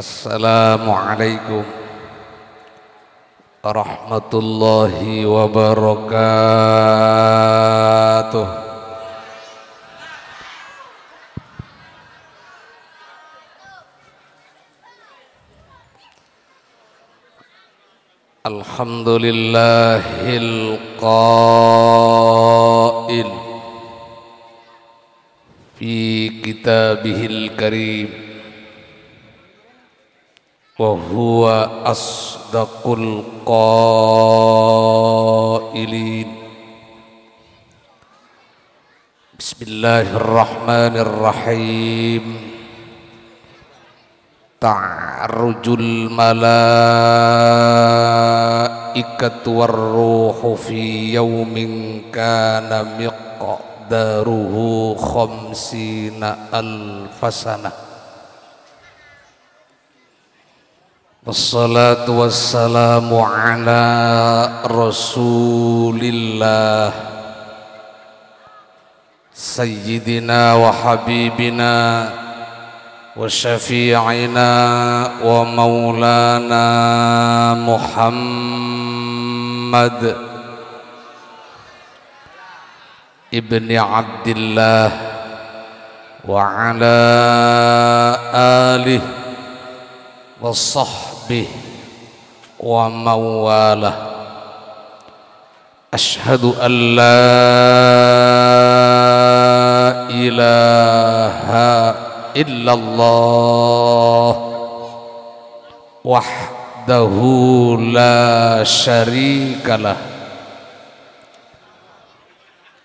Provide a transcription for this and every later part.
Assalamualaikum warahmatullahi wabarakatuh Alhamdulillahil qail fi kitabihil karim وهو أصدق القائلين بسم الله الرحمن الرحيم تعرج الملائكة والروح في يوم كان مقداره خمسين ألف سنة والصلاة والسلام على رسول الله سيدنا وحبيبنا وشفيعنا ومولانا محمد ابن عبد الله وعلى آله وصحبه ومن والاه أشهد أن لا إله إلا الله وحده لا شريك له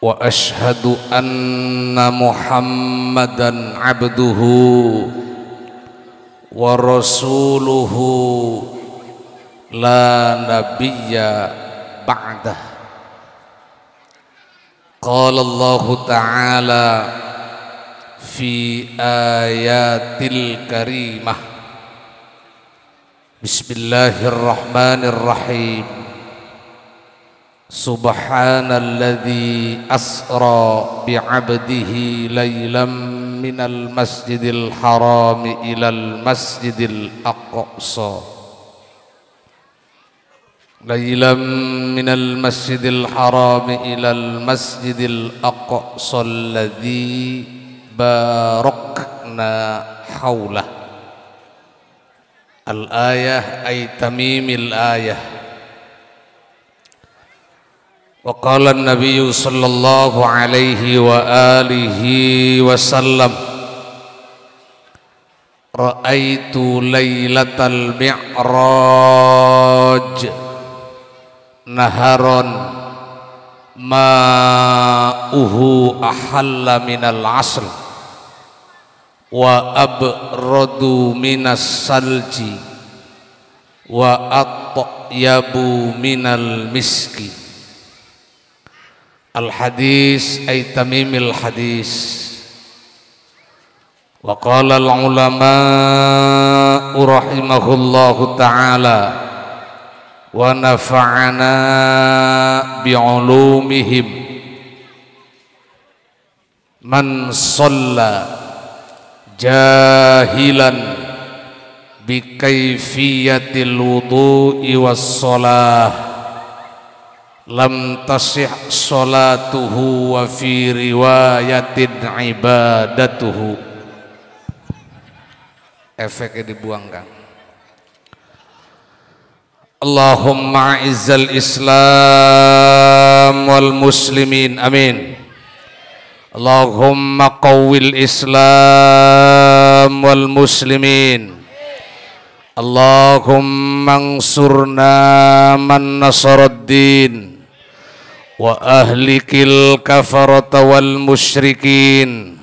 وأشهد أن محمدا عبده wa rasuluhu la nabiyya ba'dah qala Allah ta'ala fi ayatil karimah bismillahirrahmanirrahim سبحان الذي أسرى بعبده ليلا من المسجد الحرام إلى المسجد الأقصى ليلا من المسجد الحرام إلى المسجد الأقصى الذي باركنا حوله الآية أي تميم الآية وقال النبي صلى الله عليه وآله وسلم رأيت ليلة المعراج نهرا ماؤه أحل من العصر وأبرد من الثلج وأطيب من المسك al hadis ay tamimil hadis wa qala al ulama rahimahullah taala wa nafa'ana bi ulumihim man shalla jahilan bi kaifiyatil wudu'i was shalah lam tasih salatuhu wa fi riwayatin ibadatuhu efeknya dibuang kan Allahumma izzal islam wal muslimin amin Allahumma qawwil islam wal muslimin Allahumma ansurna man nasaraddin وأهلك الكفرة والمشركين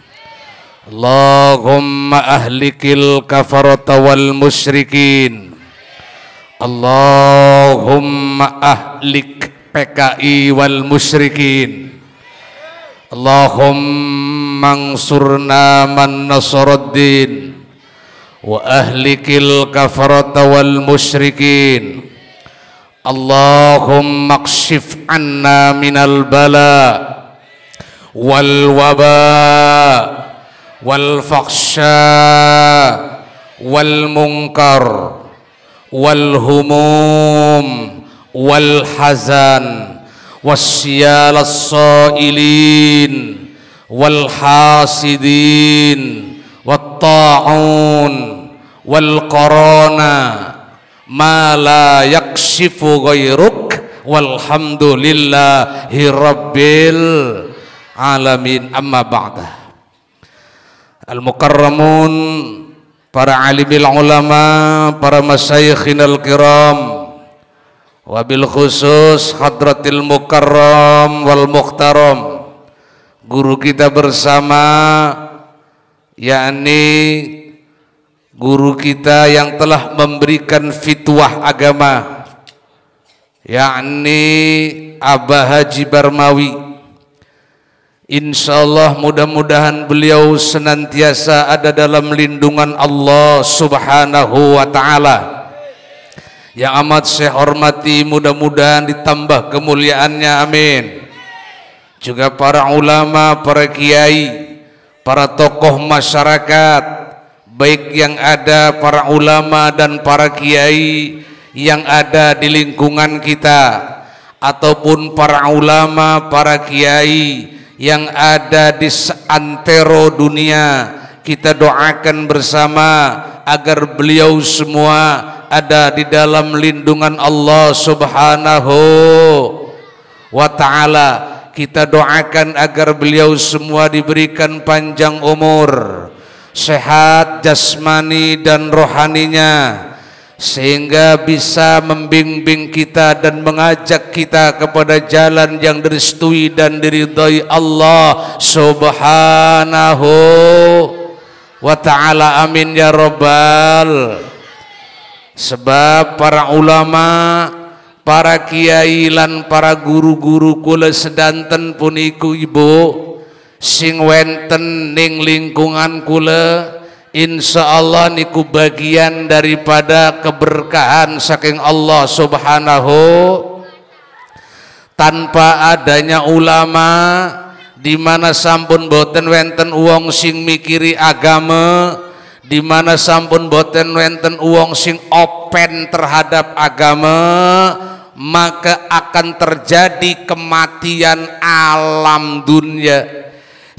اللهم أهلك الكفرة والمشركين اللهم أهلك PKI wal musyrikin Allahumma ansurna man wa ahlikil kafarata wal musyrikin اللهم اكشف عنا من البلاء والوباء والفحشاء والمنكر والهموم والحزن والسيال الصائلين والحاسدين والطاعون والقرانه ma la yakshifu ghairuk walhamdulillahi rabbil alamin amma ba'da al mukarramun para alimil ulama para masyayikhin al kiram wabil khusus hadratil mukarram wal muhtaram guru kita bersama yakni guru kita yang telah memberikan fitwah agama yakni Abah Haji Barmawi Allah mudah-mudahan beliau senantiasa ada dalam lindungan Allah subhanahu wa ta'ala yang amat saya hormati mudah-mudahan ditambah kemuliaannya amin juga para ulama, para kiai para tokoh masyarakat baik yang ada para ulama dan para kiai yang ada di lingkungan kita ataupun para ulama, para kiai yang ada di seantero dunia kita doakan bersama agar beliau semua ada di dalam lindungan Allah subhanahu wa ta'ala kita doakan agar beliau semua diberikan panjang umur sehat jasmani dan rohaninya sehingga bisa membimbing kita dan mengajak kita kepada jalan yang diristui dan diridhai Allah subhanahu wa ta'ala amin ya rabbal sebab para ulama para kiai lan para guru-guru kula sedanten puniku ibu sing wenten ning lingkungan kula Insya Allah niku bagian daripada keberkahan saking Allah subhanahu tanpa adanya ulama di mana sampun boten wenten uang sing mikiri agama di mana sampun boten wenten uang sing open terhadap agama maka akan terjadi kematian alam dunia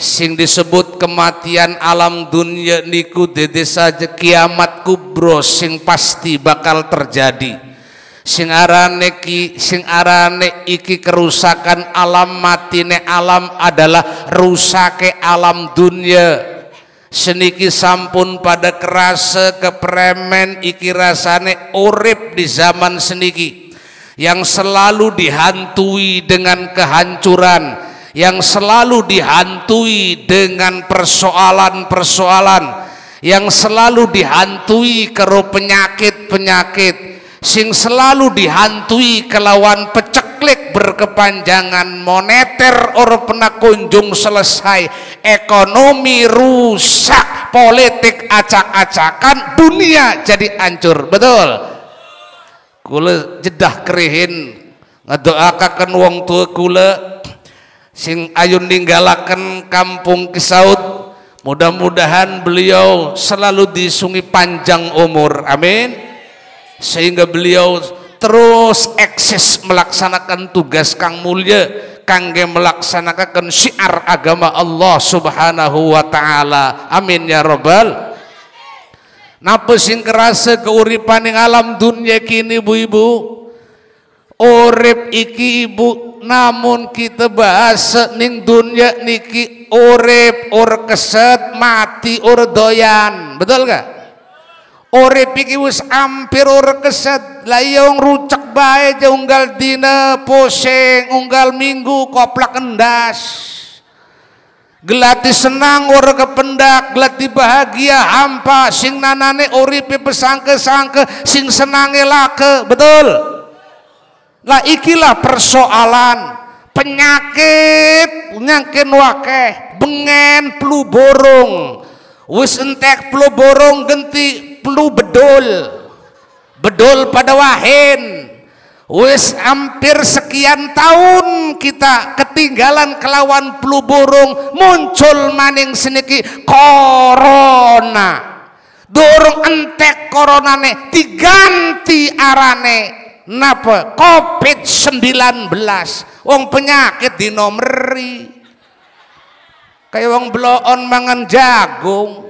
sing disebut kematian alam dunia niku dede saja kiamat kubro sing pasti bakal terjadi sing arane ki sing arane iki kerusakan alam matine alam adalah rusake alam dunia seniki sampun pada kerasa kepremen iki rasane urip di zaman seniki yang selalu dihantui dengan kehancuran yang selalu dihantui dengan persoalan-persoalan yang selalu dihantui karo penyakit-penyakit sing selalu dihantui kelawan peceklik berkepanjangan moneter or pernah kunjung selesai ekonomi rusak politik acak-acakan dunia jadi hancur betul Kule jedah kerihin ngedoakaken wong tua kule sing ayun ninggalakan kampung Kisaut mudah-mudahan beliau selalu disungi panjang umur amin sehingga beliau terus eksis melaksanakan tugas Kang Mulia kangge melaksanakan syiar agama Allah subhanahu wa ta'ala amin ya robbal napa sing kerasa keuripan yang alam dunia kini bu ibu urip iki ibu namun kita bahas ning dunia niki urip ur keset mati ur doyan betul gak urip iki wis ampir ur keset lah rucak iya rucek bae unggal dina poseng unggal minggu koplak kendas gelati senang ora kependak gelati bahagia hampa sing nanane uripe pesangke-sangke sing senange lake betul lah ikilah persoalan penyakit nyangkin wakeh bengen pelu borong wis entek pelu borong genti pelu bedol bedol pada wahin wis hampir sekian tahun kita ketinggalan kelawan pelu burung muncul maning seniki corona dorong entek coronane diganti arane napa covid 19 wong penyakit di nomeri kayak wong bloon mangan jagung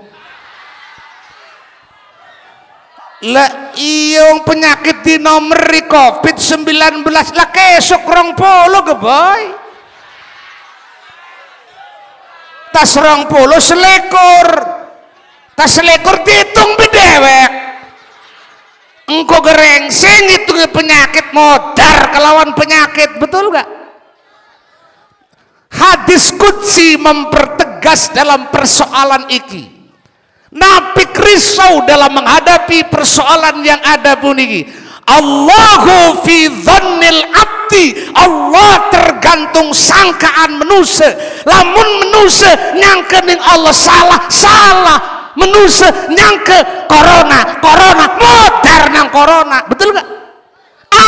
lah iya penyakit di nomeri covid 19 lah kesok rong polo geboy tas rong polo selekur tas selekur dihitung beda penyakit modar kelawan penyakit betul gak? hadis kudsi mempertegas dalam persoalan iki Nabi risau dalam menghadapi persoalan yang ada ini Allahu fi dhannil abdi Allah tergantung sangkaan manusia lamun manusia ning Allah salah salah manusia nyangka corona corona modern nang corona betul gak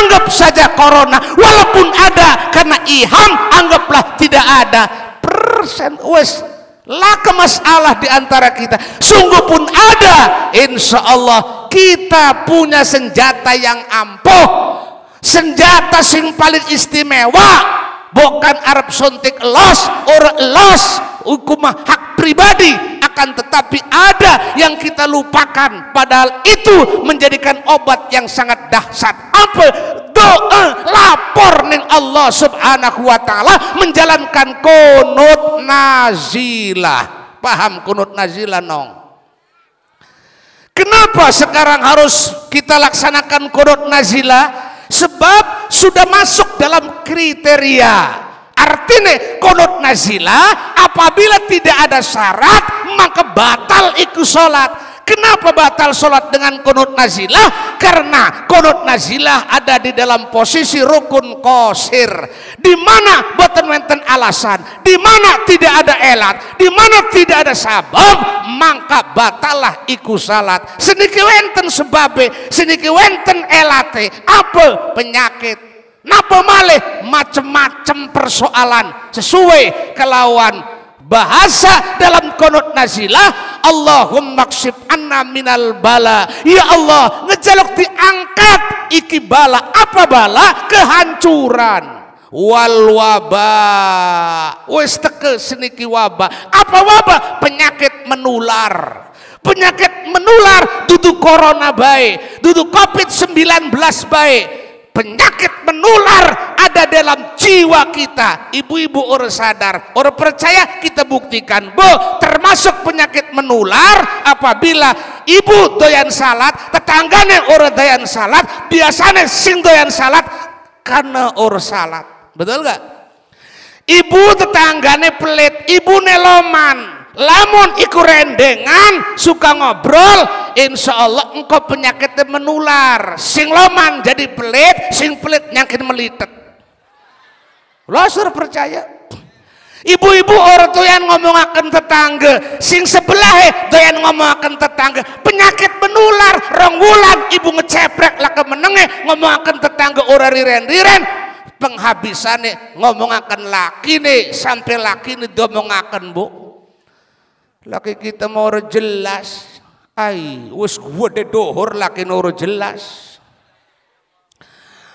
anggap saja corona walaupun ada karena iham anggaplah tidak ada persen wes lah masalah di antara kita sungguh pun ada insya Allah kita punya senjata yang ampuh senjata sing paling istimewa bukan Arab suntik los or los hukumah hak pribadi akan tetapi ada yang kita lupakan padahal itu menjadikan obat yang sangat dahsyat apa doa lapor neng Allah subhanahu wa ta'ala menjalankan kunut nazilah paham kunut nazilah nong Kenapa sekarang harus kita laksanakan konot nazila? sebab sudah masuk dalam kriteria artinya konot nazila apabila tidak ada syarat maka batal ikut sholat Kenapa batal sholat dengan kunut nazilah? Karena kunut nazilah ada di dalam posisi rukun kosir. Di mana buatan beten alasan, di mana tidak ada elat, di mana tidak ada sabab, maka batalah iku salat. Seniki wenten sebabe, seniki wenten elate, apa penyakit. Napa malih macem-macem persoalan sesuai kelawan bahasa dalam konot nazilah Allahumma maksib anna minal bala ya Allah ngejaluk diangkat iki bala apa bala kehancuran wal wabah wis teke seniki wabah apa wabah penyakit menular penyakit menular duduk corona baik duduk covid 19 baik Penyakit menular ada dalam jiwa kita. Ibu-ibu orang sadar, orang percaya kita buktikan. Bo, termasuk penyakit menular apabila ibu doyan salat, tetangganya orang doyan salat, biasanya sing doyan salat karena orang salat. Betul gak? Ibu tetangganya pelit, ibu neloman, lamun iku rendengan suka ngobrol insya Allah engkau penyakitnya menular sing loman jadi pelit sing pelit nyakit melitet lo suruh percaya ibu-ibu orang yang ngomong akan tetangga sing sebelah yang ngomong akan tetangga penyakit menular rongulan ibu ngeceprek lah kemenenge ngomong akan tetangga orang riren-riren penghabisannya ngomong akan laki nih sampai laki nih ngomong akan bu Laki kita mau jelas. Ai, wis gede dohor laki nur jelas.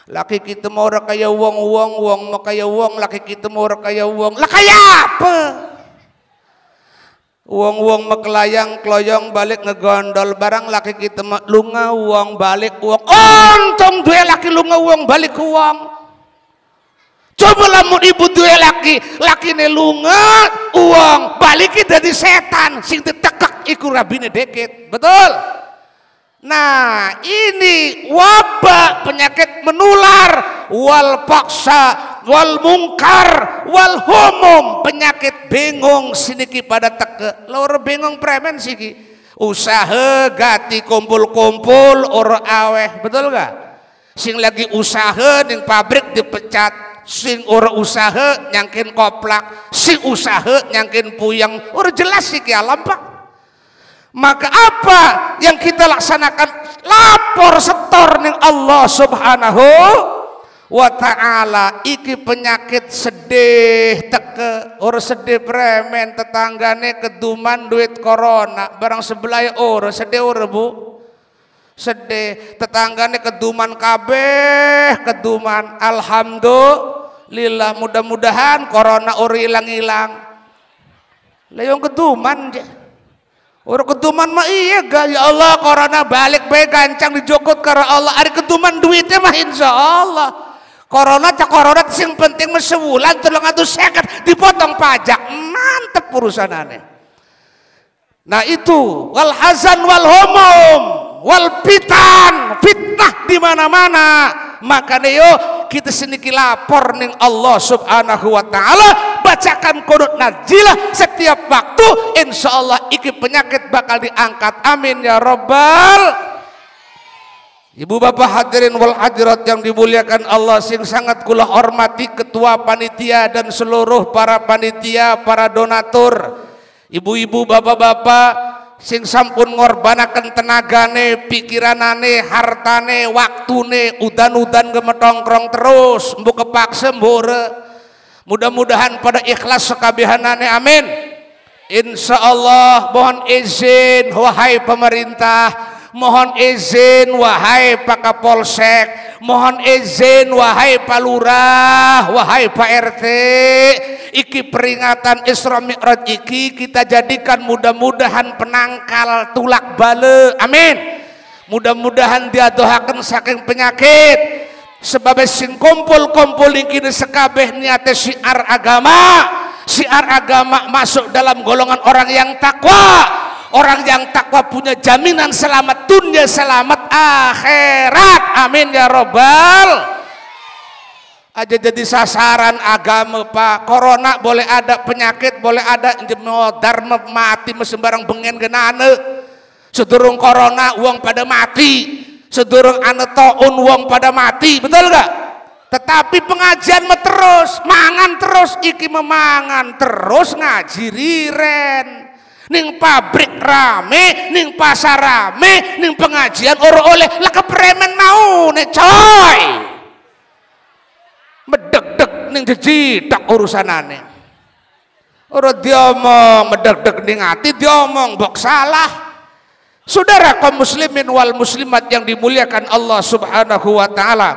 Laki kita mau kaya uang-uang, uang mau kaya wong laki kita mau kaya wong lah kaya apa? Uang-uang wong mekelayang kloyong balik ngegondol barang laki kita lunga uang balik wong Untung dua laki lunga uang balik uang coba lamun ibu dua laki ini lunga uang balikin dari setan sing ditekak iku rabine deket betul nah ini wabah penyakit menular wal paksa wal mungkar wal humum penyakit bingung siniki pada teke lor bingung premen siki usaha gati kumpul-kumpul or aweh betul gak sing lagi usaha ning pabrik dipecat sing ora usaha nyangkin koplak si usaha nyangkin puyeng ora jelas sih alam pak maka apa yang kita laksanakan lapor setor nih Allah subhanahu wa ta'ala iki penyakit sedih teke ora sedih premen tetanggane keduman duit corona barang sebelah ya ora sedih ora bu sedih tetangganya keduman kabeh keduman alhamdulillah mudah-mudahan corona ori hilang-hilang Leung keduman je. ur keduman mah iya ga ya Allah corona balik baik gancang dijokot karena Allah. Ari keduman duitnya mah insya Allah. Corona cak corona sing penting mah sebulan tolong atuh seket dipotong pajak mantep urusan aneh. Nah itu wal hazan wal humum wal fitan fitnah di mana-mana maka yo kita sedikit lapor nih Allah subhanahu wa ta'ala bacakan kodut najilah setiap waktu insya Allah iki penyakit bakal diangkat amin ya robbal Ibu bapak hadirin wal hadirat yang dimuliakan Allah sing sangat kula hormati ketua panitia dan seluruh para panitia, para donatur, ibu-ibu, bapak-bapak, sing sampun ngorbanakan tenagane, pikiranane, hartane, waktune, udan-udan gemetongkrong terus, mbok kepaksa mbore. Mudah-mudahan pada ikhlas sekabihanane amin. Insya Allah mohon izin wahai pemerintah mohon izin wahai Pak Kapolsek, mohon izin wahai Pak Lurah, wahai Pak RT, iki peringatan Isra Mi'raj iki kita jadikan mudah-mudahan penangkal tulak bale. Amin. Mudah-mudahan dia doakan saking penyakit. Sebab sing kumpul-kumpul iki sekabeh niate syiar agama. Syiar agama masuk dalam golongan orang yang takwa Orang yang takwa punya jaminan selamat dunia selamat akhirat. Amin ya robbal. Aja jadi sasaran agama pak. Corona boleh ada penyakit boleh ada jemodar dharma mati sembarang bengen genane. Sedurung corona uang pada mati. Sedurung anetoun uang pada mati. Betul gak? tetapi pengajian me terus mangan terus iki memangan terus ngaji riren Ning pabrik rame, ning pasar rame, ning pengajian ora oleh lah kepremen mau nih coy. Medek-dek ning tak urusanane. Ora diomong medek-dek ning ati diomong bok salah. Saudara kaum muslimin wal muslimat yang dimuliakan Allah Subhanahu wa taala.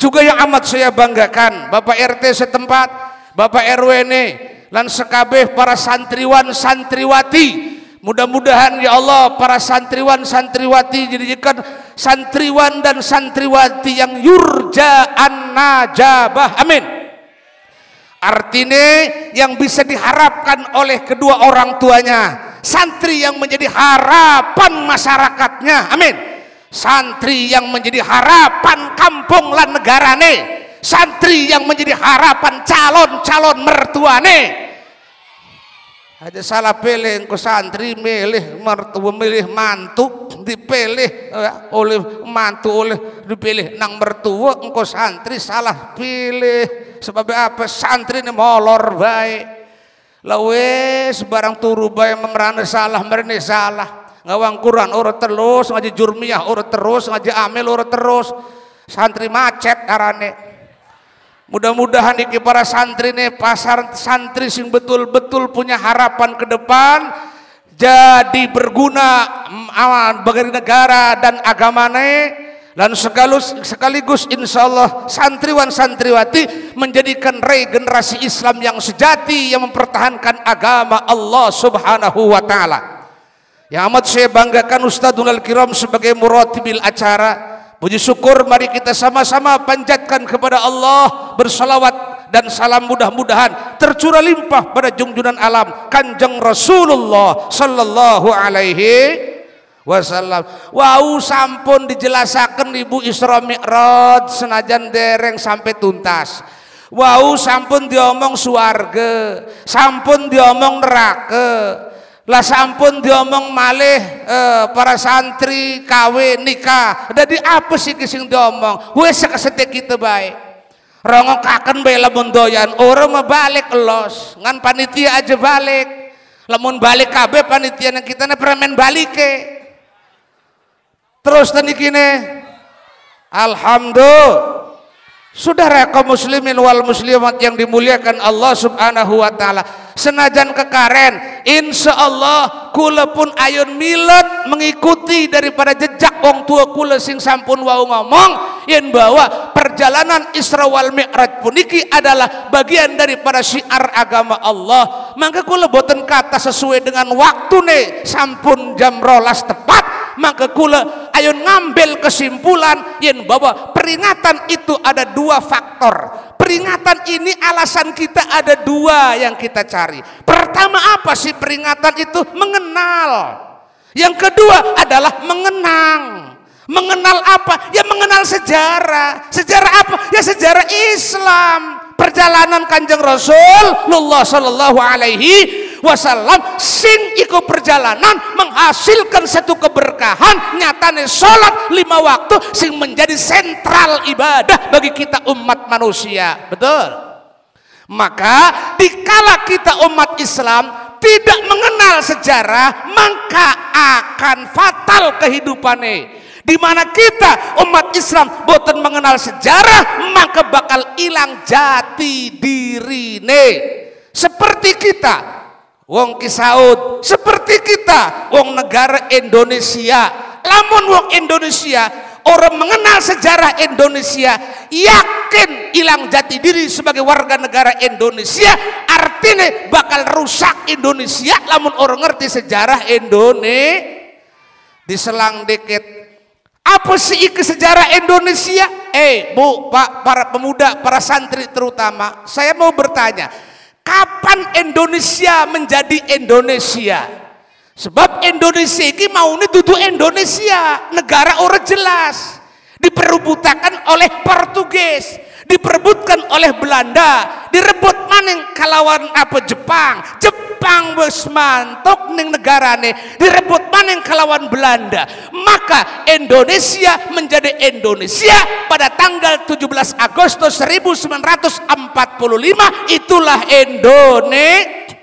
Juga yang amat saya banggakan Bapak RT setempat, Bapak RW nih e, lan sekabeh para santriwan santriwati mudah-mudahan ya Allah para santriwan santriwati dijadikan santriwan dan santriwati yang yurja an-najabah amin artinya yang bisa diharapkan oleh kedua orang tuanya santri yang menjadi harapan masyarakatnya amin santri yang menjadi harapan kampung dan negarane santri yang menjadi harapan calon-calon mertuane ada salah pilih engkau santri milih mertua milih mantu dipilih eh, oleh mantu oleh dipilih nang mertua engkau santri salah pilih sebab apa santri ini molor baik lawes sebarang turu baik memerani salah merane salah ngawang Quran urut terus ngaji jurmiah urut terus ngaji amil urut terus santri macet arane Mudah-mudahan iki para santri nih pasar santri sing betul-betul punya harapan ke depan jadi berguna mm, aman ah, bagi negara dan agamane dan sekaligus, sekaligus insya Allah santriwan santriwati menjadikan regenerasi Islam yang sejati yang mempertahankan agama Allah subhanahu wa ta'ala yang amat saya banggakan Ustadz Dunal Kiram sebagai muratibil acara Puji syukur mari kita sama-sama panjatkan kepada Allah bersalawat dan salam mudah-mudahan tercurah limpah pada junjungan alam Kanjeng Rasulullah sallallahu alaihi wasallam. Wau sampun dijelasaken Ibu Isra Mi'raj senajan dereng sampai tuntas. Wau sampun diomong suarga, sampun diomong neraka lah sampun diomong malih eh, para santri kawin nikah jadi apa sih kising diomong wes sekesetik kita baik rongok akan bayi lamun doyan orang mau balik los ngan panitia aja balik lamun balik KB panitia yang kita pernah balik ke terus tadi kini Alhamdulillah Saudara kaum muslimin wal muslimat yang dimuliakan Allah Subhanahu wa taala, senajan kekaren insya Allah kula pun ayun milet mengikuti daripada jejak wong tua kula sing sampun wau ngomong yen bahwa perjalanan Isra wal Mi'raj puniki adalah bagian daripada syiar agama Allah maka kula boten kata sesuai dengan waktu nih sampun jam rolas tepat maka kula ayun ngambil kesimpulan yen bahwa peringatan itu ada dua faktor peringatan ini alasan kita ada dua yang kita cari. Pertama apa sih peringatan itu? Mengenal. Yang kedua adalah mengenang. Mengenal apa? Ya mengenal sejarah. Sejarah apa? Ya sejarah Islam perjalanan Kanjeng Rasul Rasulullah sallallahu alaihi wasallam sing iku perjalanan menghasilkan satu keberkahan nyatane sholat lima waktu sing menjadi sentral ibadah bagi kita umat manusia betul maka dikala kita umat Islam tidak mengenal sejarah maka akan fatal kehidupannya di mana kita umat Islam boten mengenal sejarah maka bakal hilang jati dirine seperti kita wong kisaud seperti kita wong negara Indonesia lamun wong Indonesia orang mengenal sejarah Indonesia yakin hilang jati diri sebagai warga negara Indonesia artinya bakal rusak Indonesia lamun orang ngerti sejarah Indonesia diselang dikit apa sih sejarah Indonesia? Eh, Bu, Pak, para pemuda, para santri terutama, saya mau bertanya, kapan Indonesia menjadi Indonesia? Sebab Indonesia ini mau duduk Indonesia, negara orang jelas, diperbutakan oleh Portugis. Diperbutkan oleh Belanda direbut maning kalawan apa Jepang Jepang wis mantok ning negarane direbut maning kalawan Belanda maka Indonesia menjadi Indonesia pada tanggal 17 Agustus 1945 itulah Indonesia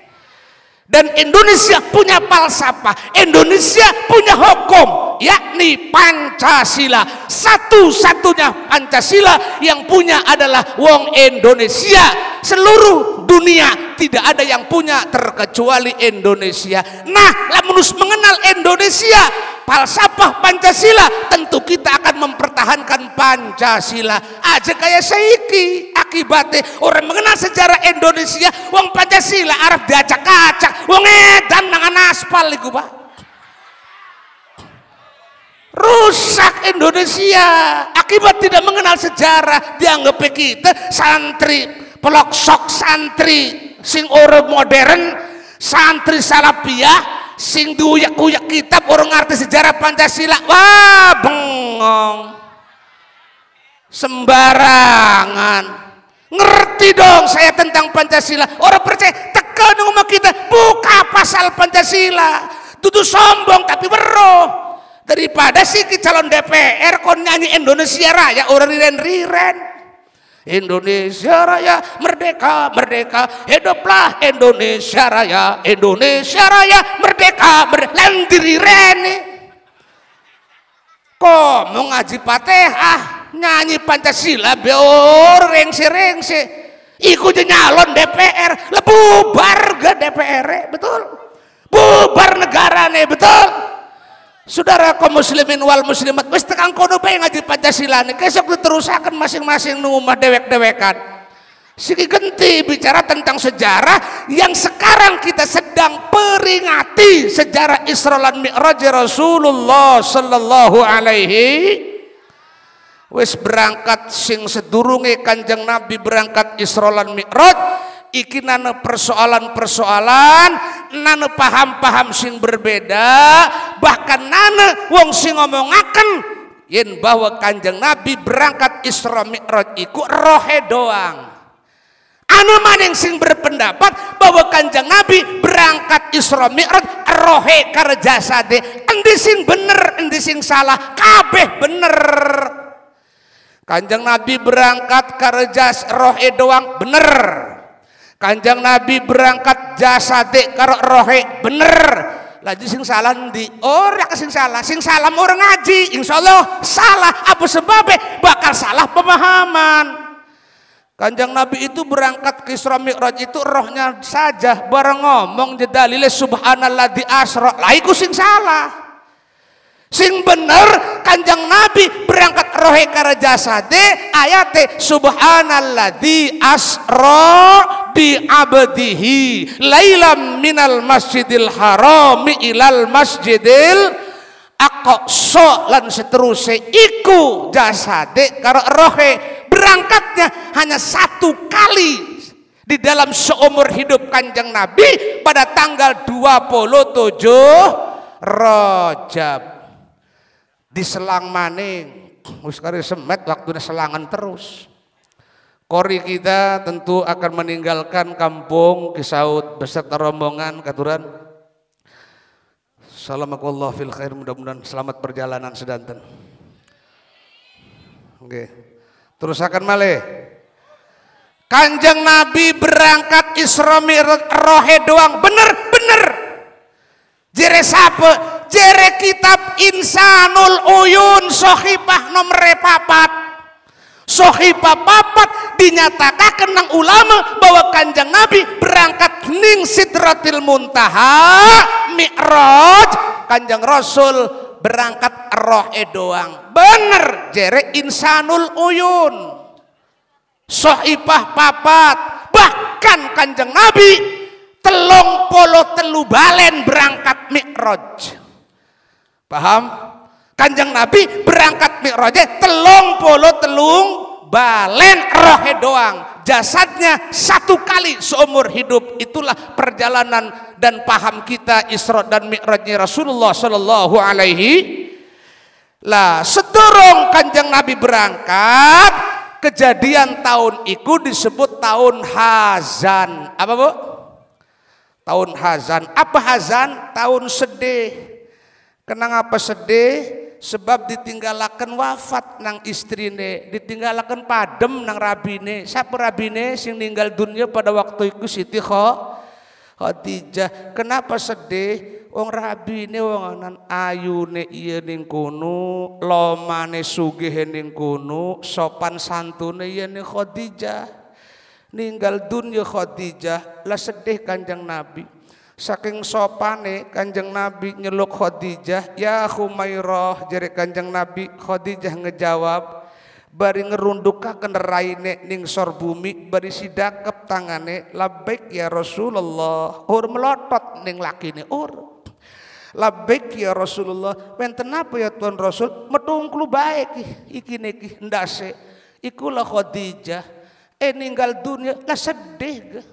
dan Indonesia punya falsafah Indonesia punya hukum yakni Pancasila. Satu-satunya Pancasila yang punya adalah wong Indonesia. Seluruh dunia tidak ada yang punya terkecuali Indonesia. Nah, lamunus mengenal Indonesia, falsafah Pancasila, tentu kita akan mempertahankan Pancasila. Aja kayak seiki akibatnya orang mengenal sejarah Indonesia, wong Pancasila Arab diacak-acak, wong edan mangan aspal iku, Pak. Rusak Indonesia akibat tidak mengenal sejarah dianggap kita santri pelok sok santri sing orang modern santri salapiah sing duyak-kuyak kitab orang arti sejarah Pancasila wah bengong sembarangan ngerti dong saya tentang Pancasila orang percaya tekan rumah kita buka pasal Pancasila tutup sombong tapi beroh daripada si calon DPR kon nyanyi Indonesia Raya orang riren-riren Indonesia Raya merdeka merdeka hiduplah Indonesia Raya Indonesia Raya merdeka merdeka lendiri kok mau ngaji patehah nyanyi Pancasila beor rengsi-rengsi ikutnya nyalon DPR lebubar ke DPR betul bubar negara nih betul Saudara kaum muslimin wal muslimat wis tekan kono bae ngaji Pancasila nih. kesok diterusaken masing-masing nu umah dewek-dewekan. Siki genti bicara tentang sejarah yang sekarang kita sedang peringati sejarah Isra dan Mi'raj Rasulullah sallallahu alaihi wis berangkat sing sedurunge Kanjeng Nabi berangkat Isra lan Mi'raj iki nane persoalan-persoalan nane paham-paham sing berbeda bahkan nane wong sing ngomongaken yen bahwa kanjeng nabi berangkat Isra Mi'raj iku rohe doang anu maning sing berpendapat bahwa kanjeng nabi berangkat Isra Mi'raj rohe kerja sade endi sing bener endi sing salah kabeh bener kanjeng nabi berangkat kerja rohe doang bener Kanjeng Nabi berangkat jasate karo rohe bener. Lah sing salah di orang oh, sing salah, sing salah orang ngaji, insya Allah salah apa sebabnya bakal salah pemahaman. Kanjeng Nabi itu berangkat ke Isra Mi'raj itu rohnya saja bareng ngomong jadi subhanallah di asra. Lah iku sing salah sing bener kanjeng nabi berangkat rohe kara jasade ayate subhanalladzi asra bi abdihi lailam minal masjidil harami ilal masjidil aqsa lan seterusnya iku jasade karo rohe berangkatnya hanya satu kali di dalam seumur hidup kanjeng nabi pada tanggal 27 rojab di selang maning uskari semet waktunya selangan terus Kori kita tentu akan meninggalkan kampung Kisaut beserta rombongan katuran. Salamakallah fil khair mudah-mudahan selamat perjalanan sedanten. Oke. Terus akan male Kanjeng Nabi berangkat Isra Mi'raj rohe doang bener bener. Jere sapa jere kitab insanul uyun sohibah nomor papat sohibah papat dinyatakan kenang ulama bahwa kanjeng nabi berangkat ning sidratil muntaha mi'raj kanjeng rasul berangkat roh doang bener jere insanul uyun sohibah papat bahkan kanjeng nabi telung polo telu balen berangkat mikroj. Paham? Kanjeng Nabi berangkat mi'rajnya telung polo telung balen rohe doang. Jasadnya satu kali seumur hidup. Itulah perjalanan dan paham kita Isra dan Mi'rajnya Rasulullah Shallallahu alaihi lah sedorong kanjeng Nabi berangkat kejadian tahun itu disebut tahun Hazan. Apa Bu? Tahun Hazan. Apa Hazan? Tahun sedih Kenapa sedih? Sebab ditinggalkan wafat nang istrine, ditinggalkan padem nang rabine. Siapa rabine sing ninggal dunia pada waktu itu Siti Khadijah. Kenapa sedih? Wong rabine wong anan ayune iya ning kono, lomane sugih ning kono, sopan santune iya ning Khadijah. Ninggal dunia Khadijah, lah sedih kanjang Nabi. Saking sopane Kanjeng Nabi nyeluk Khadijah, "Ya Humairah," jadi Kanjeng Nabi, Khadijah ngejawab, bari ngerundukakeun kenerainek ning sor bumi, bari sidakep tangane, labek ya Rasulullah." Ur melotot ning ini ur. labek ya Rasulullah, menten apa ya Tuhan Rasul? Metungklu baik iki niki ndase. Ikulah Khadijah. Eh ninggal dunia, lah sedih gak?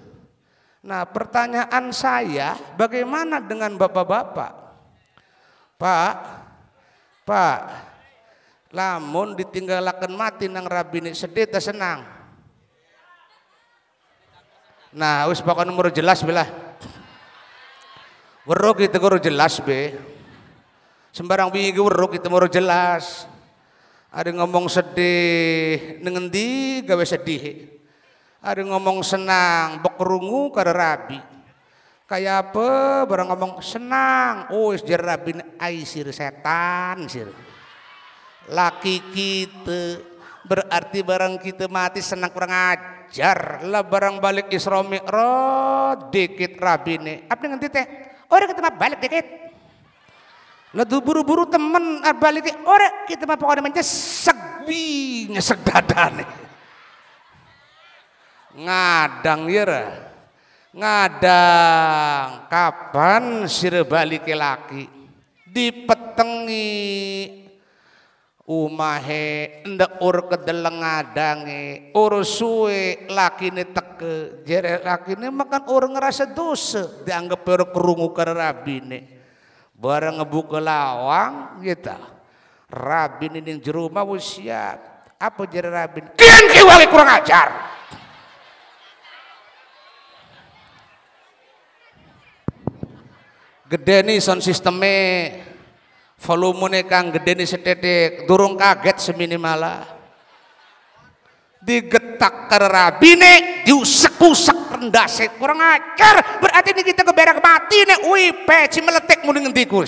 Nah pertanyaan saya bagaimana dengan bapak-bapak? Pak, pak, lamun ditinggalkan mati nang ini sedih atau senang. Nah wis pokoknya nomor jelas bila, Weruh kita gitu, guru jelas be. Sembarang bingi gitu, weruh kita gitu, moro jelas. Ada ngomong sedih, nengendi gawe sedih ada ngomong senang bekerungu kada rabi kayak apa barang ngomong senang oh sejar rabi aisir setan sir laki kita berarti barang kita mati senang kurang ajar lah barang balik isra mi'raj dikit ini. apa nanti teh orang kita mah balik dikit lah buru-buru temen balik orang kita mah pokoknya menyesek bi nyesek dadane ngadang ya ngadang kapan sire balik laki dipetengi umahe ndak ur kedeleng ngadange ur suwe ini teke jere laki ini makan ur ngerasa dosa dianggap ur kerungu ke rabine bareng ngebuka lawang gitu rabine ini yang jerumah siap apa jere rabine kian ki wali kurang ajar nih sound sistemnya volumene kang nih setetik durung kaget seminimala digetak ke rabine usak rendah rendase kurang ajar berarti ini kita keberak mati nih wih peci meletek dengan ngendiku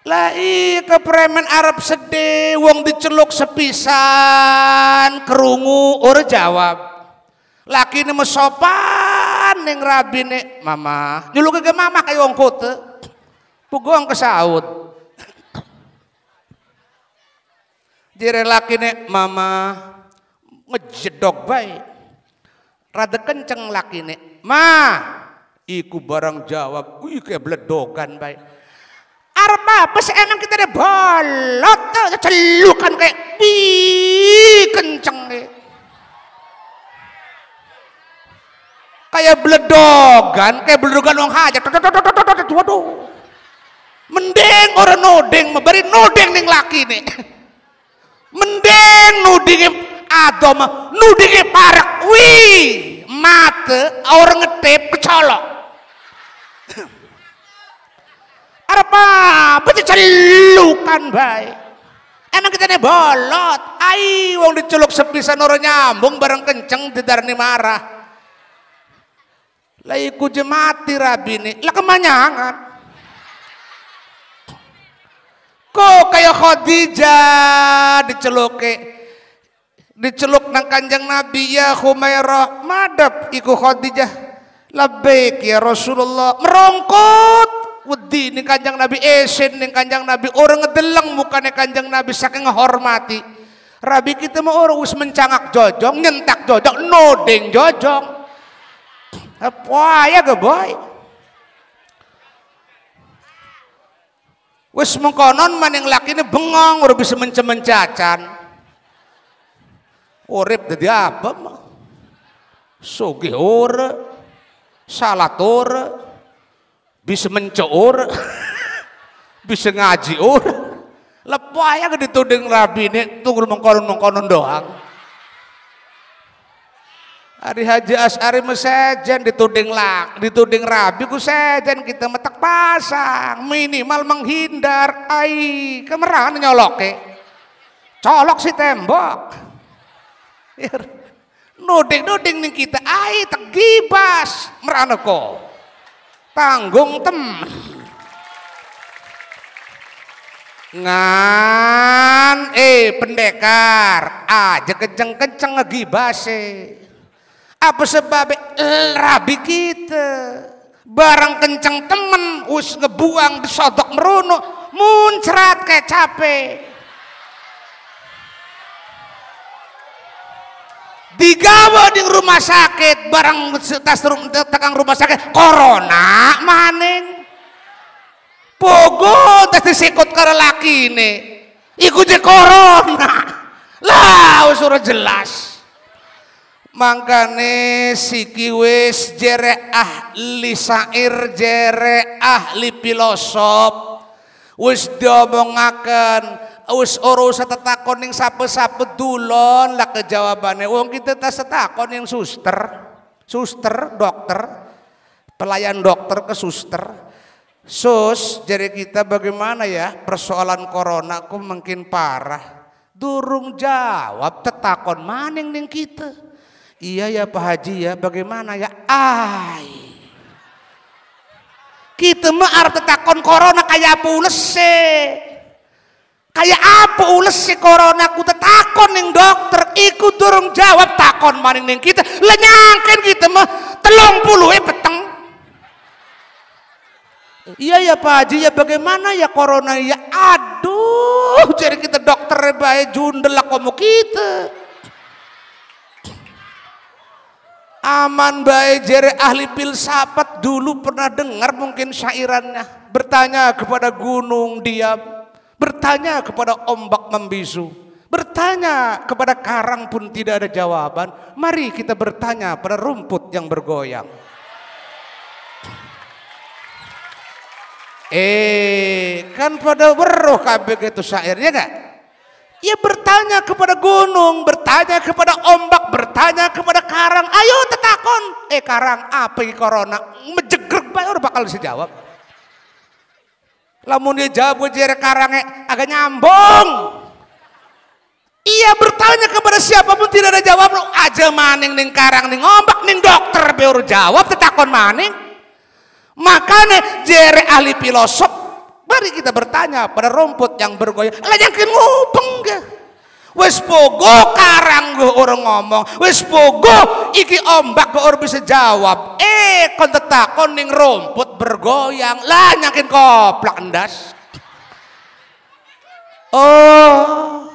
lah iya, ke premen Arab sedih wong diceluk sepisan kerungu ora jawab laki ini mesopan neng rabi nek mama nyulu ke mama kayak wong kote pugong ke saut jere nek mama ngejedok baik rada kenceng laki nek ma iku barang jawab wih kayak beledokan baik Arba, pas emang kita ada bolot, celukan kayak bi kenceng nih. kayak beledogan, kayak beledogan orang hajar. Waduh. Mending orang nuding, memberi nuding ning laki nih. Mending nudingi adoma, nudingi parak. Wih, mata orang ngetip kecolok. Apa? bisa celukan baik. emang kita nih bolot. Ai, wong diceluk sepisan orang nyambung bareng kenceng didarni marah. Lah iku mati rabine. Lah kemanyangan. Kok kayak Khadijah diceluk diceluk nang kanjeng Nabi ya Humairah madep iku Khadijah labbaik ya Rasulullah merongkot wedi ning kanjeng Nabi esen ning kanjeng Nabi orang ngedeleng mukane kanjeng Nabi saking ngehormati Rabi kita mau orang us mencangak jojong nyentak jojong nodeng jojong gak eh, iya boy. Wis mengkonon maning lakine bengong ora bisa mencemencacan. Urip dadi apa mah? Sugih ora, salat ora, bisa mencoor, bisa ngaji ora. Lepoya gedhe tuding rabine tunggu mengkonon-mengkonon doang. Ari Haji Asari mesejen dituding lak, dituding rabi ku sejen kita metak pasang minimal menghindar ai nyolok nyoloke. Colok si tembok. Nuding-nuding nih kita ai tegibas merana ko. Tanggung tem. Ngan eh pendekar aja kenceng-kenceng ngegibase. Apa sebabnya rabi kita? Barang kenceng temen, us ngebuang disodok meruno, muncrat kayak capek. digawa di rumah sakit barang tas tekan rumah sakit corona maning pogo tas disikut karena laki ini ikut corona lah suruh jelas Mangkane siki wis jere ahli syair, jere ahli filosof. Wis diomongaken, wis ora usah tetakon ning sapa-sapa dulon lah kejawabane. Wong kita tas tetakon yang suster, suster, dokter, pelayan dokter ke suster. Sus, jadi kita bagaimana ya persoalan corona ku mungkin parah. Durung jawab tetakon maning ning kita. Iya ya Pak Haji ya, bagaimana ya? Ai. Kita mah arep tetakon corona kayak apa ules e? Kayak apa ules sih e corona ku tetakon ning dokter iku durung jawab takon maning ning kita lenyangkan kita mah telung puluh eh peteng. Iya ya Pak Haji ya bagaimana ya corona ya aduh jadi kita dokter bae jundelak kamu kita. Aman baik jere ahli filsafat dulu pernah dengar mungkin syairannya. Bertanya kepada gunung diam. Bertanya kepada ombak membisu. Bertanya kepada karang pun tidak ada jawaban. Mari kita bertanya pada rumput yang bergoyang. Eh, kan pada beruh kabeh itu syairnya enggak? Ia bertanya kepada gunung, bertanya kepada ombak, bertanya kepada karang. Ayo tetakon. Eh karang apa ini corona? Mejegrek bayar bakal bisa jawab. Lamun dia jawab jere karangnya agak nyambung. Ia bertanya kepada siapapun tidak ada jawab. Lu aja maning ning karang ning ombak ning dokter baru jawab tetakon maning. Makanya jere ahli filosof Mari kita bertanya pada rumput yang bergoyang, lah yang ngubeng ge. Wis pogo karang gue orang ngomong, wis pogo iki ombak gue ora bisa jawab. Eh kon tetakon ning rumput bergoyang, lah nyakin koplak endas. Oh,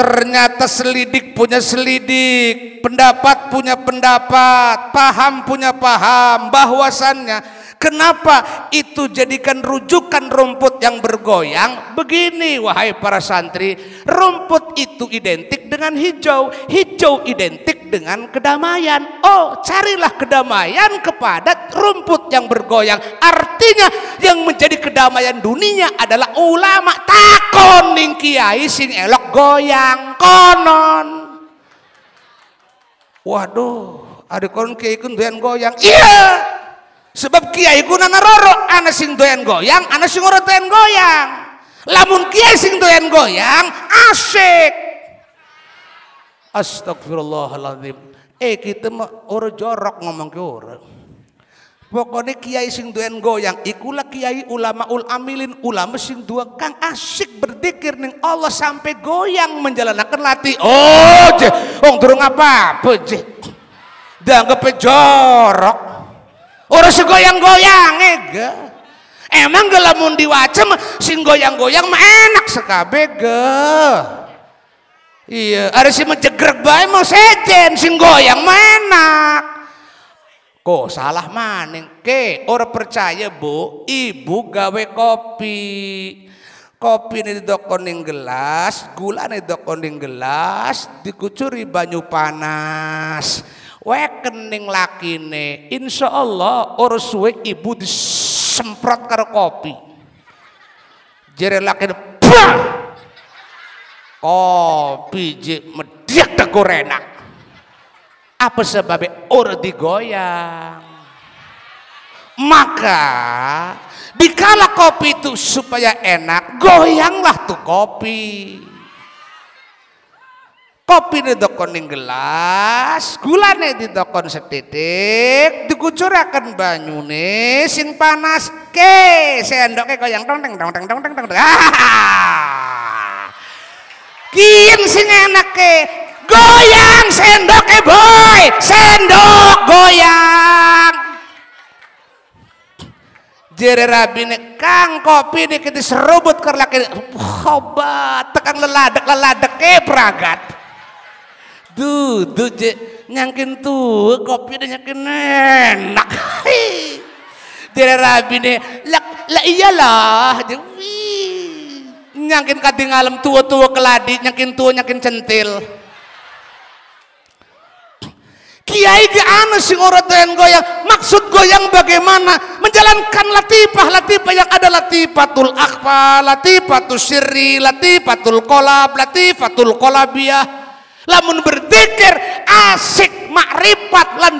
Ternyata selidik punya selidik, pendapat punya pendapat, paham punya paham, bahwasannya Kenapa itu jadikan rujukan rumput yang bergoyang? Begini wahai para santri, rumput itu identik dengan hijau, hijau identik dengan kedamaian. Oh, carilah kedamaian kepada rumput yang bergoyang. Artinya yang menjadi kedamaian dunia adalah ulama takon kiai sing elok goyang konon. Waduh, ada kon kiai kun goyang. Iya, Sebab kiai guna naroro, ana sing doyan goyang, ana sing ora doyan goyang. Lamun kiai sing doyan goyang, asik. Astagfirullahaladzim. Eh kita mah ora jorok ngomong ke orang. Pokoknya kiai sing doyan goyang, ikulah kiai ulama ul amilin, ulama sing dua kang asik berdikir ning Allah sampai goyang menjalankan lati. Oh, je, wong durung apa? Je, Dianggap jorok. Orang segoyang-goyang ega. Eh, Emang gelamun diwacem sing goyang-goyang mah enak sekabe ge. Iya, ada si menjegrek baik, mau sejen sing goyang mah enak. Kok salah maning ke? Orang percaya bu, ibu gawe kopi. Kopi ini didokon ning gelas, gula ini didokon ning gelas, dikucuri banyu panas weken ning lakine Allah orang suwe ibu disemprot karo kopi jere lakine bah kopi je medyak teko apa sebabnya orang digoyang maka dikala kopi itu supaya enak goyanglah tuh kopi kopi ini dokon yang gelas, di dokon setitik, dikucurakan banyune sing panas ke sendoknya goyang tong dong dong dong dong dong si Ah! Kiyen sing ke goyang sendoknya boy, sendok goyang. Jere ini kang kopi ini kita ke laki hobat tekan leladek leladek eh, ke pragat. Tu, tu cek nyangkin tuh kopi udah nyangkin enak. Dire rabi nih, lah la iyalah, jadi nyangkin kading alam tua tua keladi, nyangkin tua nyangkin centil. Kiai ke anu sing ora doyan goyang, maksud goyang bagaimana? Menjalankan latifah, latifah yang ada latifatul akhfa, latifatul sirri, latifatul kolab, latifatul kolabiyah lamun berzikir asik makrifat lan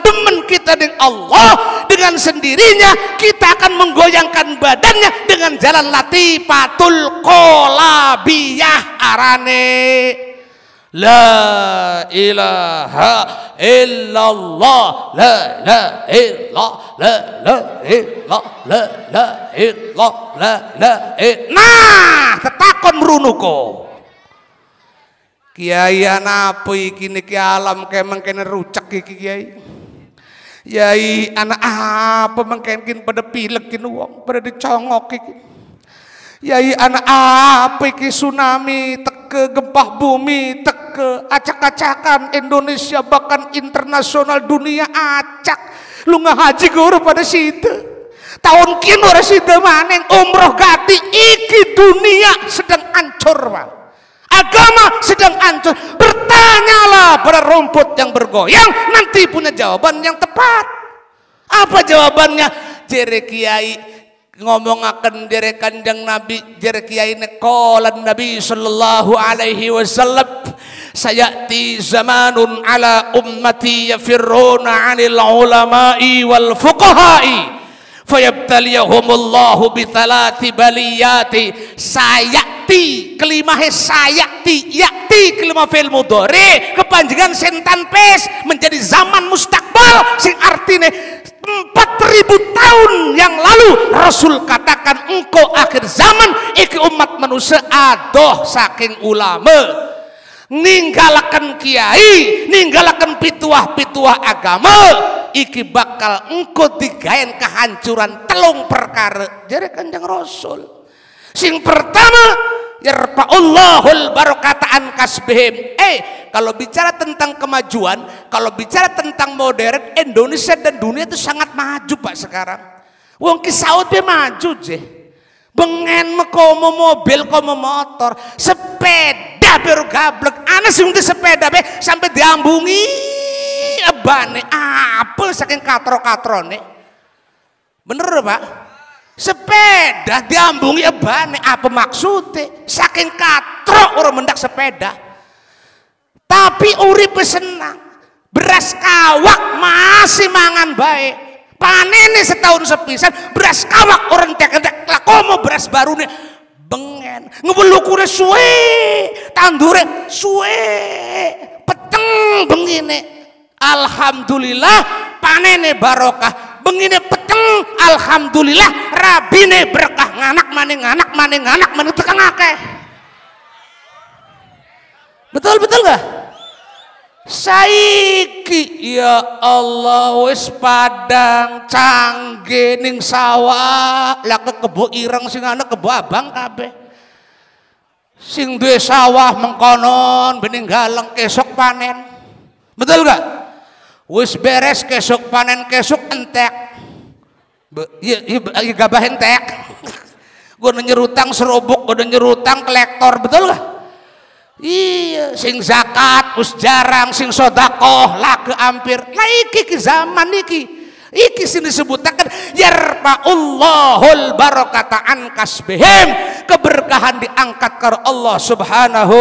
kita dengan Allah dengan sendirinya kita akan menggoyangkan badannya dengan jalan latifatul kolabiyah arane la ilaha illallah la la illallah la la illallah la la illallah la la illallah nah tetakon merunuko Kiai anapa iki niki alam kaya mengkene rucek iki kiai. Yai anak apa mengkenkin pada pilek kin wong pada dicongok iki. Yai anak apa iki tsunami teke gempa bumi teke acak-acakan Indonesia bahkan internasional dunia acak. Lu ngaji guru pada situ. Tahun kini ora situ maning umroh gati iki dunia sedang ancur pak agama sedang hancur bertanyalah pada rumput yang bergoyang nanti punya jawaban yang tepat apa jawabannya jere kiai ngomong akan jere kandang nabi jere kiai nekolan nabi sallallahu alaihi wasallam Saya di zamanun ala ummati yafiruna anil ulama'i wal fuqaha'i fayabtaliyahumullahu bithalati baliyati sayakti kelimahe sayakti yakti kelima fil mudhari kepanjangan sentan pes menjadi zaman mustakbal sing artine 4000 tahun yang lalu Rasul katakan engkau akhir zaman iki umat manusia adoh saking ulama ninggalakan kiai ninggalakan pituah-pituah agama iki bakal engkau digaen kehancuran telung perkara jare kanjeng rasul sing pertama Allahul barakataan kasbihim eh kalau bicara tentang kemajuan kalau bicara tentang modern Indonesia dan dunia itu sangat maju pak sekarang wong kisautnya maju je, bengen mekomo mobil komo motor sepeda Ya baru gablek anak sing di sepeda be sampai diambungi ebane apel saking katro katrone bener pak sepeda diambungi ebane apa maksudnya saking katro orang mendak sepeda tapi urip senang beras kawak masih mangan baik panennya setahun sepisan beras kawak orang tek tek mau beras baru nih bengen ngebelukure suwe tandure suwe peteng bengine alhamdulillah panene barokah bengine peteng alhamdulillah rabine berkah nganak maning nganak maning nganak maning tekang akeh betul betul gak saiki ya Allah wis padang canggih ning sawah lah kebo ireng sing ana kebo abang kabeh sing duwe sawah mengkonon bening galeng esok panen betul gak wis beres kesok panen kesok entek Iya, iya, iya, gabah entek gue nyerutang serobok gue nyerutang kolektor betul gak iya sing zakat us jarang sing sodako laku ampir lah iki ki zaman iki iki sini disebutakan Allahul barokata ankas behem keberkahan diangkat karo Allah subhanahu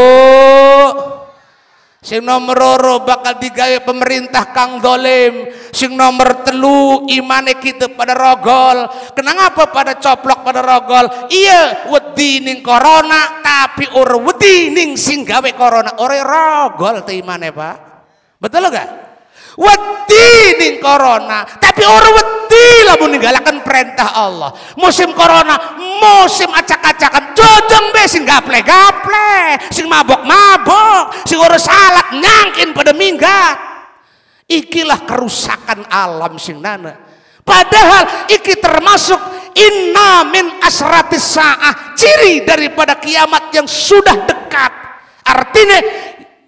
Sing nomor loro bakal digawe pemerintah kang dolim. Sing nomor telu imane kita pada rogol. Kenapa pada coplok pada rogol? Iya wedi ning corona tapi ur wedi ning sing gawe corona ore rogol te imane Pak. Betul gak? wedi ning corona tapi orang wedi lamun ninggalakan perintah Allah musim corona musim acak-acakan jodong be sing gaple-gaple sing mabok-mabok sing orang salat nyangkin pada minggat ikilah kerusakan alam sing nana padahal iki termasuk inna min asratis sa'ah ciri daripada kiamat yang sudah dekat artinya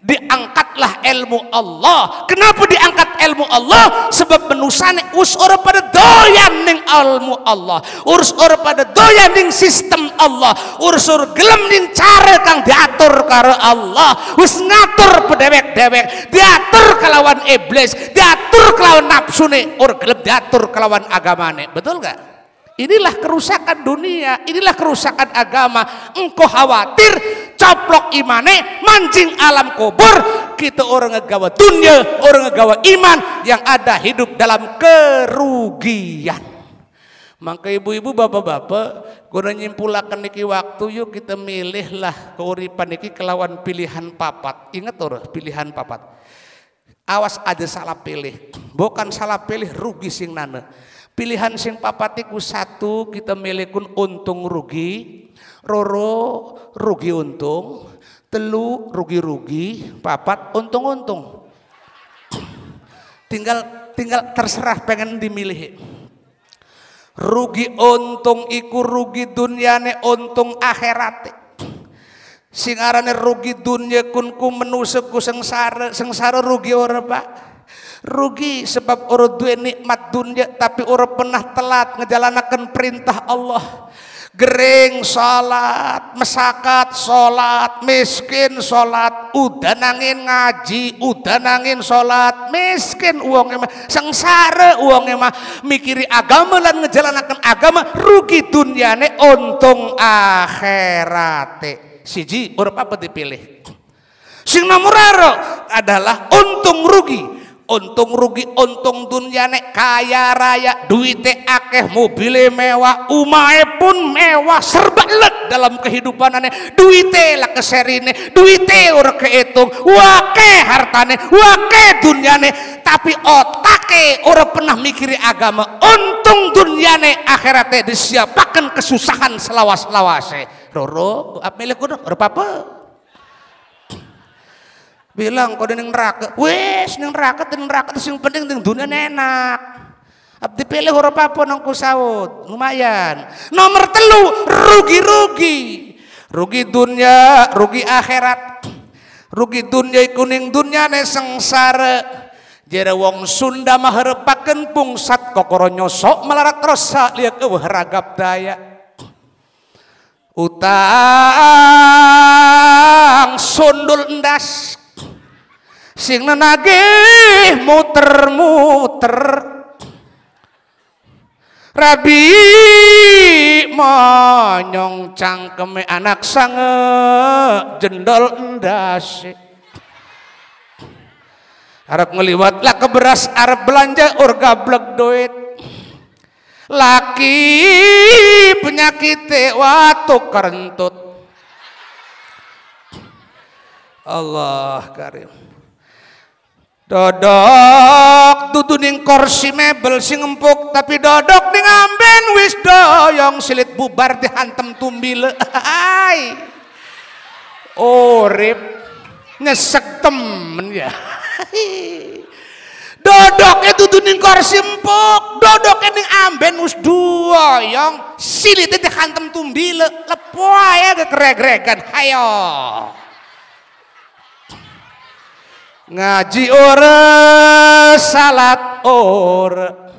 diangkatlah ilmu Allah. Kenapa diangkat ilmu Allah? Sebab menusani us ora pada doyan ning ilmu Allah. Urus ora pada doyan ning sistem Allah. Urus ora gelem ning cara kang diatur karo Allah. Wis ngatur pedewek-dewek, diatur kelawan iblis, diatur kelawan nafsune, ora gelem diatur kelawan agamane. Betul gak? Inilah kerusakan dunia, inilah kerusakan agama. Engkau khawatir coplok imane mancing alam kubur kita orang ngegawa dunia orang ngegawa iman yang ada hidup dalam kerugian maka ibu-ibu bapak-bapak guna nyimpulakan niki waktu yuk kita milihlah keuripan niki kelawan pilihan papat ingat orang pilihan papat awas aja salah pilih bukan salah pilih rugi sing nana Pilihan sing papatiku satu kita milikun untung rugi, roro rugi untung, telu rugi-rugi, papat untung-untung. Tinggal tinggal terserah pengen dimilih. Rugi untung iku rugi dunyane untung akhirat. Singarane rugi dunya kunku menuseku sengsara, sengsara rugi ora Pak rugi sebab urut dua nikmat dunia tapi urut pernah telat ngejalanakan perintah Allah gering salat mesakat salat miskin salat udah nangin ngaji udah nangin salat miskin uangnya mah sengsara uangnya mah mikiri agama dan ngejalanakan agama rugi ne untung akhirat siji urut apa dipilih sing nomor adalah untung rugi untung rugi untung dunia nek kaya raya duite akeh mobile mewah umae pun mewah serba let dalam kehidupan ane duite lah keserine duite orang kehitung wake hartane wake dunyane tapi otake orang pernah mikiri agama untung dunyane akhiratnya disiapakan kesusahan selawas-lawase roro milik kudu apa bilang kau dengan neraka wes dengan neraka dengan neraka sing penting dengan dunia enak Abdi pilih huruf apa nang saut lumayan nomor telu rugi-rugi rugi dunia rugi akhirat rugi dunia kuning dunia ne sengsara Jere wong Sunda mah harapaken pungsat kokoro nyosok melarat rosa liak uh, ragap daya. Utang sundul endas sing nenagih muter-muter Rabi monyong cangkeme anak sange jendol endasi, Arab ngeliwat lah beras Arab belanja urga blek duit laki penyakit watu kerentut Allah karim Dodok tutu ning kursi mebel sing empuk tapi dodok ning amben wis doyong silit bubar dihantem tumbile. Hai. Urip nyesek temen ya. Dodoknya dudu e ning kursi empuk, dodoknya e ning amben wis doyong silite dihantem tumbile. Lepo ae gegregegan. Hayo ngaji ora salat ora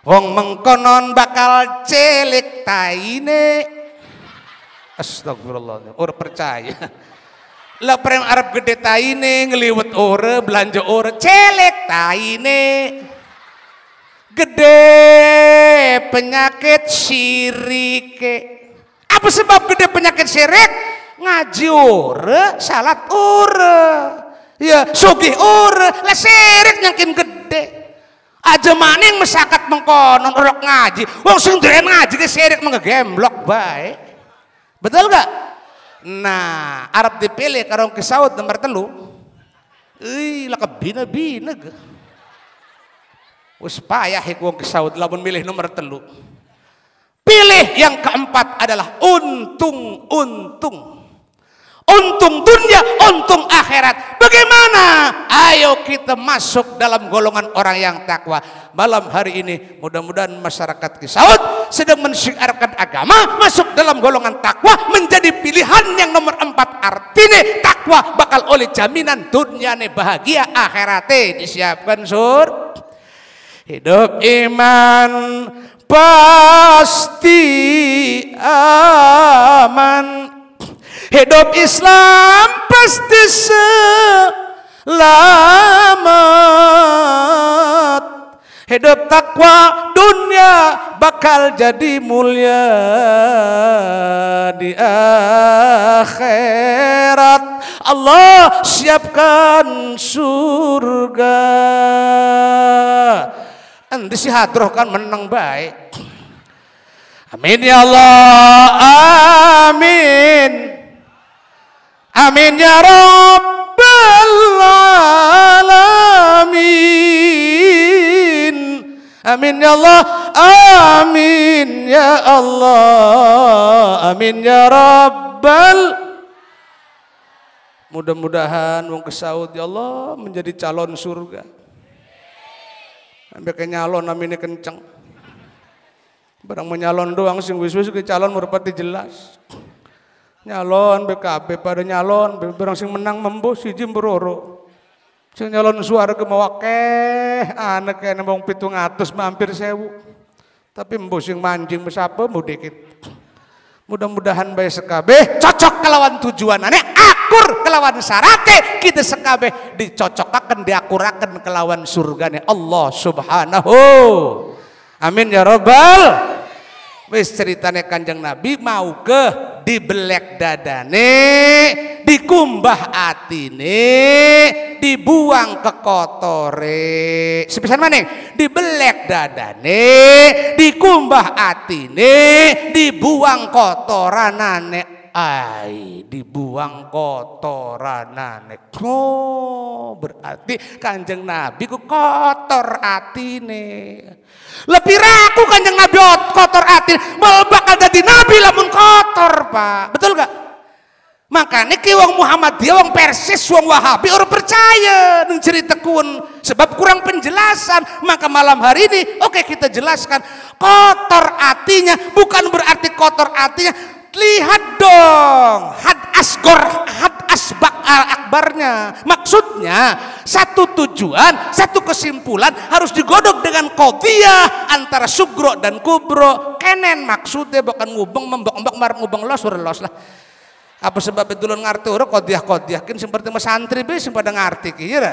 wong mengkonon bakal celik taine astagfirullah ora percaya lah prem arab gede taine ngeliwet ora belanja ora celik taine gede penyakit syirik apa sebab gede penyakit syirik ngaji ora salat ora ya sugih ur lah sirik nyakin gede aja maning mesakat mengkonon rok ngaji wong sing duwe ngaji ke sirik mengegemblok bae. betul gak nah Arab dipilih karong kesaut nomor telu Ih, lah kebina-bina gak Wis payah ya wong kesaut lamun milih nomor telu. Pilih yang keempat adalah untung-untung untung dunia, untung akhirat. Bagaimana? Ayo kita masuk dalam golongan orang yang takwa. Malam hari ini mudah-mudahan masyarakat Kisaut sedang mensyiarkan agama masuk dalam golongan takwa menjadi pilihan yang nomor empat artinya takwa bakal oleh jaminan dunia nih bahagia akhiratnya eh, disiapkan sur hidup iman pasti aman hidup Islam pasti selamat hidup takwa dunia bakal jadi mulia di akhirat Allah siapkan surga nanti si hadroh kan menang baik. Amin ya Allah. Amin. Amin ya Rabbal Alamin. Amin ya Allah. Amin ya Allah. Amin ya Rabbal Mudah-mudahan wong kesaut ya Allah menjadi calon surga. Sampai ke nyalon ini kenceng. Barang menyalon doang sing wis-wis ke calon merpati jelas nyalon BKB pada nyalon berang sing menang membo siji beroro sing nyalon suara ke mewakeh anak kayak nembong pitung atas mampir sewu tapi membo sing mancing besapa mau dikit mudah-mudahan bayi sekabeh cocok kelawan tujuanannya akur kelawan syaratnya kita sekabeh dicocokkan diakurakan kelawan surgane Allah subhanahu amin ya robbal wis ceritane kanjeng nabi mau ke dibelek dadane dikumbah atine dibuang ke kotore sepisan maning dibelek dadane dikumbah atine dibuang kotoranane ai dibuang kotoranane. Oh, berarti Kanjeng Nabi ku kotor atine. Lebih raku Kanjeng Nabi kotor atine, malah bakal jadi nabi lamun kotor, Pak. Betul gak? Makanya ki wong dia wong Persis, wong Wahabi orang percaya neng cerita kun sebab kurang penjelasan. Maka malam hari ini oke okay, kita jelaskan kotor artinya bukan berarti kotor artinya lihat dong had asgor had asbak al eh, akbarnya maksudnya satu tujuan satu kesimpulan harus digodok dengan kotia antara subgro dan kubro kenen maksudnya bukan ngubeng membok membok marap ngubeng los los lah apa sebab itu lo ngerti orang kodiah kodiah kan seperti mas santri be pada ngerti kira iya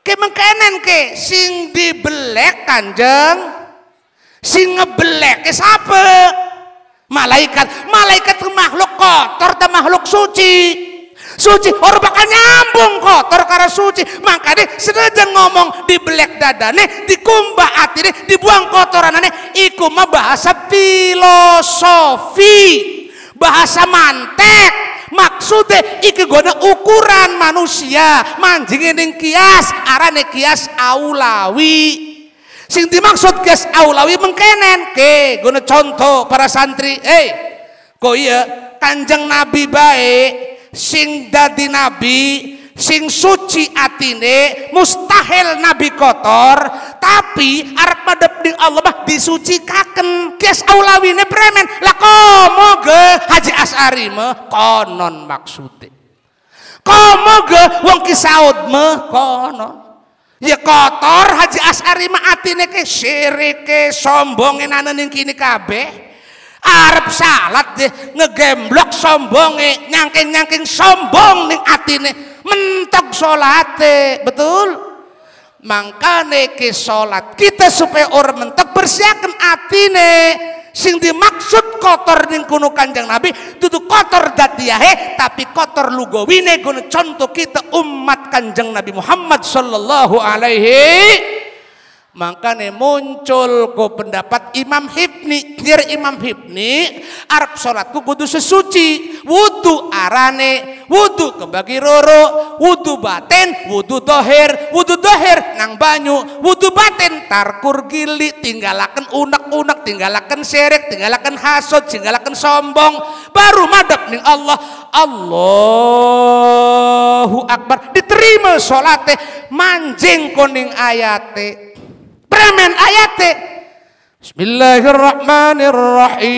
ke mengkenen ke sing dibelek kanjeng sing ngebelek ke siapa malaikat malaikat itu makhluk kotor dan makhluk suci suci orang bakal nyambung kotor karena suci makanya sengaja ngomong di belek dadane dikumbah atine dibuang kotoranane iku mah bahasa filosofi bahasa mantek maksudnya iki gona ukuran manusia manjing kias arane kias aulawi sing dimaksud kes aulawi mengkenen ke guna contoh para santri eh hey, kok iya kanjeng nabi baik sing dadi nabi sing suci atine mustahil nabi kotor tapi arep madep di Allah mah disucikaken kes aulawine premen lah komo ge Haji As'ari mah konon maksudnya, komo ge wong kisaud mah konon Ya kotor Haji Asari mah atine ke sirike sombonge nanen ning kini kabe, Arab salat deh ngegemblok sombonge nyangking-nyangking sombong ning atine mentok deh, betul? Mangkane ke sholat kita supaya orang mentok bersiakan atine sing dimaksud kotor ning kuno Kanjeng Nabi dudu kotor dadiahe tapi kotor lugawine guna contoh kita umat Kanjeng Nabi Muhammad sallallahu alaihi maka nih muncul ku pendapat Imam Hibni, nyir Imam Hibni, Arab sholatku kudu sesuci, wudu arane, wudu kebagi roro, wudu batin, wudu dohir, wudu dohir nang banyu, wudu batin tarkur gili, tinggalakan unek-unek, tinggalakan serik, tinggalakan hasut, tinggalakan sombong, baru madep ning Allah, Allahu Akbar, diterima sholatnya, manjing kuning ayatnya. من آياته بسم الله الرحمن الرحيم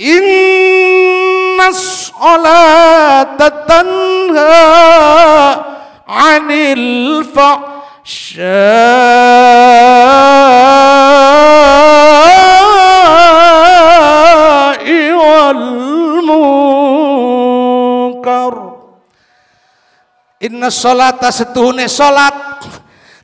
إن الصلاة تنهى عن الفحشاء والمنكر mungkar Inna sholata setuhune solat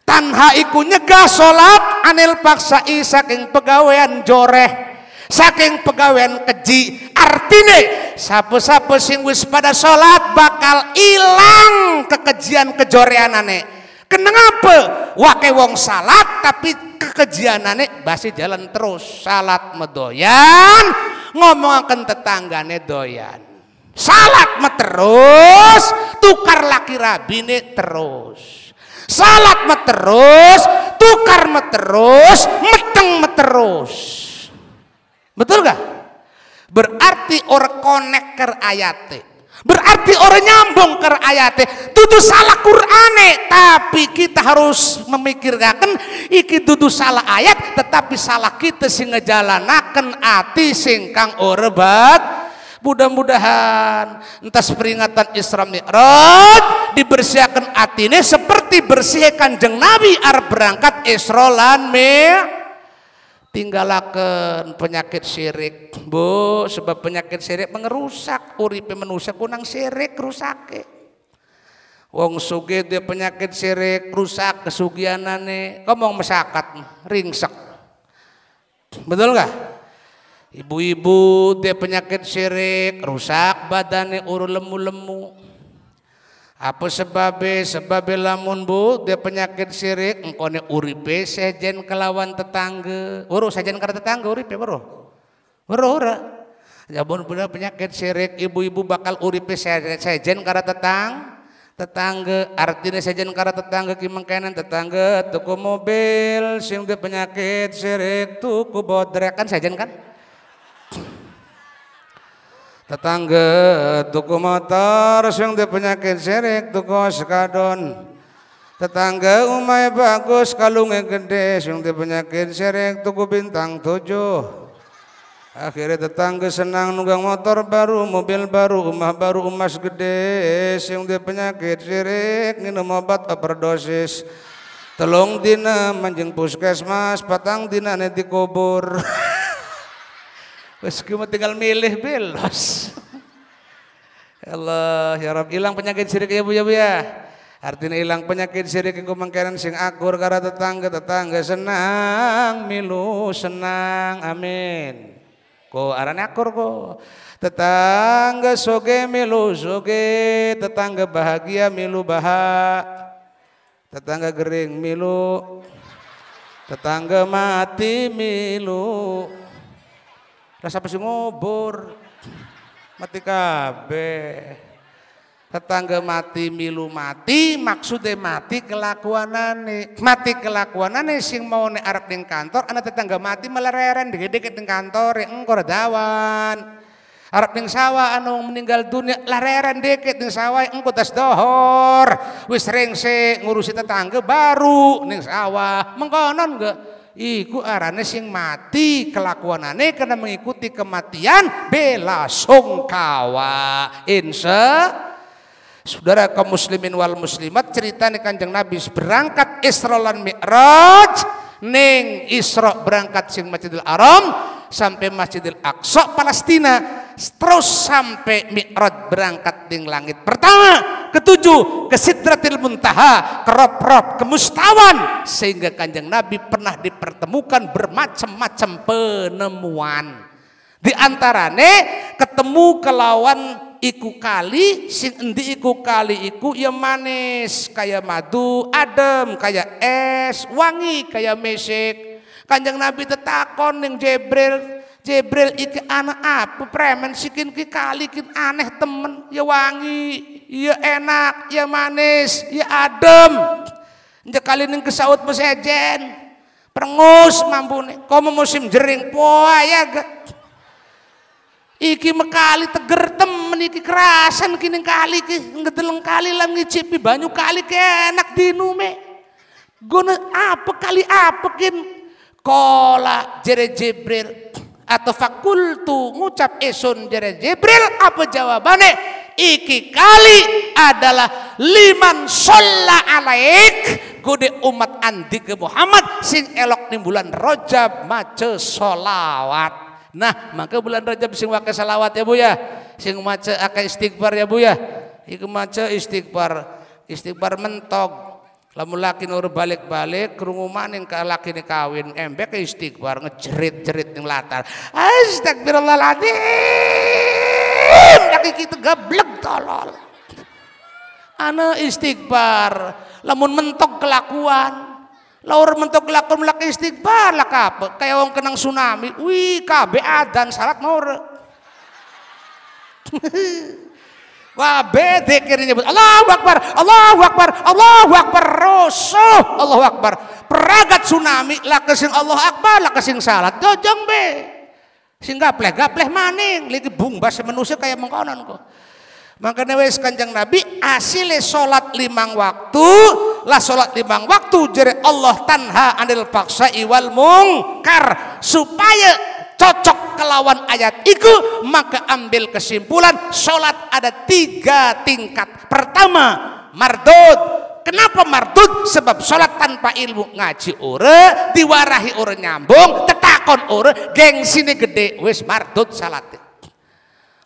tanha iku nyegah sholat anil paksa saking pegawaian joreh saking pegawaian keji artine sapa-sapa sing wis pada solat bakal ilang kekejian kejoreanane kenapa wake wong salat tapi kekejianane basi jalan terus salat medoyan ngomongkan tetanggane doyan Salat terus, tukar laki rabine terus. Salat terus, tukar terus, meteng terus. Betul gak? Berarti orang konek ke ayate. Berarti orang nyambung ke ayate. itu salah Quran tapi kita harus memikirkan iki itu salah ayat, tetapi salah kita sing ngejalanaken ati sing kang ora mudah-mudahan entah peringatan Isra Mi'raj dibersihkan atine seperti bersihkan jeng Nabi arep berangkat Isra lan Mi'raj penyakit syirik bu sebab penyakit syirik mengerusak uripe manusia kunang syirik rusake wong suge dia penyakit syirik rusak kesugianane ngomong masyarakat ringsek betul nggak ibu-ibu dia penyakit sirik rusak badannya uru lemu-lemu apa sebabnya sebabnya lamun bu dia penyakit sirik engkone uripe sejen kelawan tetangga uru sejen tetangge tetangga uripe bro bro ora Jabun punya penyakit sirik ibu-ibu bakal uripe sejen karena tetang tetangga artinya sejen karena tetangga kimengkenan tetangga tuku mobil sing dia penyakit sirik tuku bodrek kan sejen kan tetangga tuku motor sing di penyakit serik, tuku sekadon tetangga umai bagus kalungnya gede sing di penyakit serik, tuku bintang tujuh Akhirnya tetangga senang nunggang motor baru, mobil baru, rumah baru, emas gede, sing dia penyakit serik minum obat overdosis. Telung dina manjing puskesmas, patang dina nanti kubur. Wes tinggal milih belos. Allah ya Rabb hilang penyakit syirik ya Bu ya Bu ya. Artinya hilang penyakit syirik engko mangkenan sing akur karo tetangga tetangga senang milu senang amin. Ko arane akur ko. Tetangga soge milu soge, tetangga bahagia milu bahagia. Tetangga gering milu, tetangga mati milu. Rasa pasti ngubur. Mati kabe Tetangga mati milu mati, maksudnya mati kelakuanane. Mati kelakuanane sing mau ne arak ning kantor, anak tetangga mati melereren deket deket ning kantor, ya engkor dawan. Arab ning sawah anu meninggal dunia lareren deket ning sawah ya engko tas dohor wis rengse ngurusi tetangga baru ning sawah mengkonon enggak iku arane sing mati kelakuanane karena mengikuti kematian bela sungkawa insya Saudara kaum muslimin wal muslimat cerita nih kanjeng Nabi berangkat Isra lan Mi'raj ning Isra berangkat sing Masjidil aram sampai Masjidil Aqsa Palestina terus sampai Mi'raj berangkat di langit pertama ketujuh ke Sidratil Muntaha ke Rob-Rob ke Mustawan sehingga kanjeng Nabi pernah dipertemukan bermacam-macam penemuan di antarane ketemu kelawan iku kali sing endi iku kali iku ya manis kayak madu adem kayak es wangi kayak mesek Kanjeng Nabi tetakon yang Jibril Jibril iki anak apa preman sikin ki kali kin aneh temen ya wangi ya enak ya manis ya adem Njak kali ning kesaut mesejen prengus mampune komo musim jering poa ya iki mekali teger temen iki kerasan kini kali ki ngedeleng kali lan ngicipi banyu kali ki enak dinume guna apa kali apa kin Kola jere Jibril atau fakultu ngucap esun jere Jibril apa jawabannya iki kali adalah liman sholla alaik Gude umat andi ke Muhammad sing elok nih bulan rojab maca solawat nah maka bulan rojab sing wakai salawat ya bu ya sing maca akai istighfar ya bu ya iku maca istighfar istighfar mentok. Lamun laki nur balik-balik krungu maning ka laki ni kawin embek istighfar ngejerit-jerit ning latar. Astagfirullahaladzim. Laki kita gablek tolol. Ana istighfar. Lamun mentok kelakuan. Laur mentok kelakuan laki istighfar lah kape. Kayak wong kenang tsunami. Wih kabe adan salat nur. Wa bedzikir nyebut Allahu Akbar, Allahu Akbar, Allahu Akbar, rusuh Allahu Akbar. Peragat tsunami kesing Allah Akbar, kesing salat gojong be. sehingga gapleh, gapleh maning, lagi bungbas manusia kayak mengkonon kok. Makanya wes kanjeng Nabi asile solat limang waktu lah solat limang waktu jadi Allah tanha anil paksa iwal mungkar supaya cocok kelawan ayat itu maka ambil kesimpulan sholat ada tiga tingkat pertama mardut. kenapa mardut? sebab sholat tanpa ilmu ngaji ure diwarahi ure nyambung tetakon ure gengsi ini gede wis mardut salat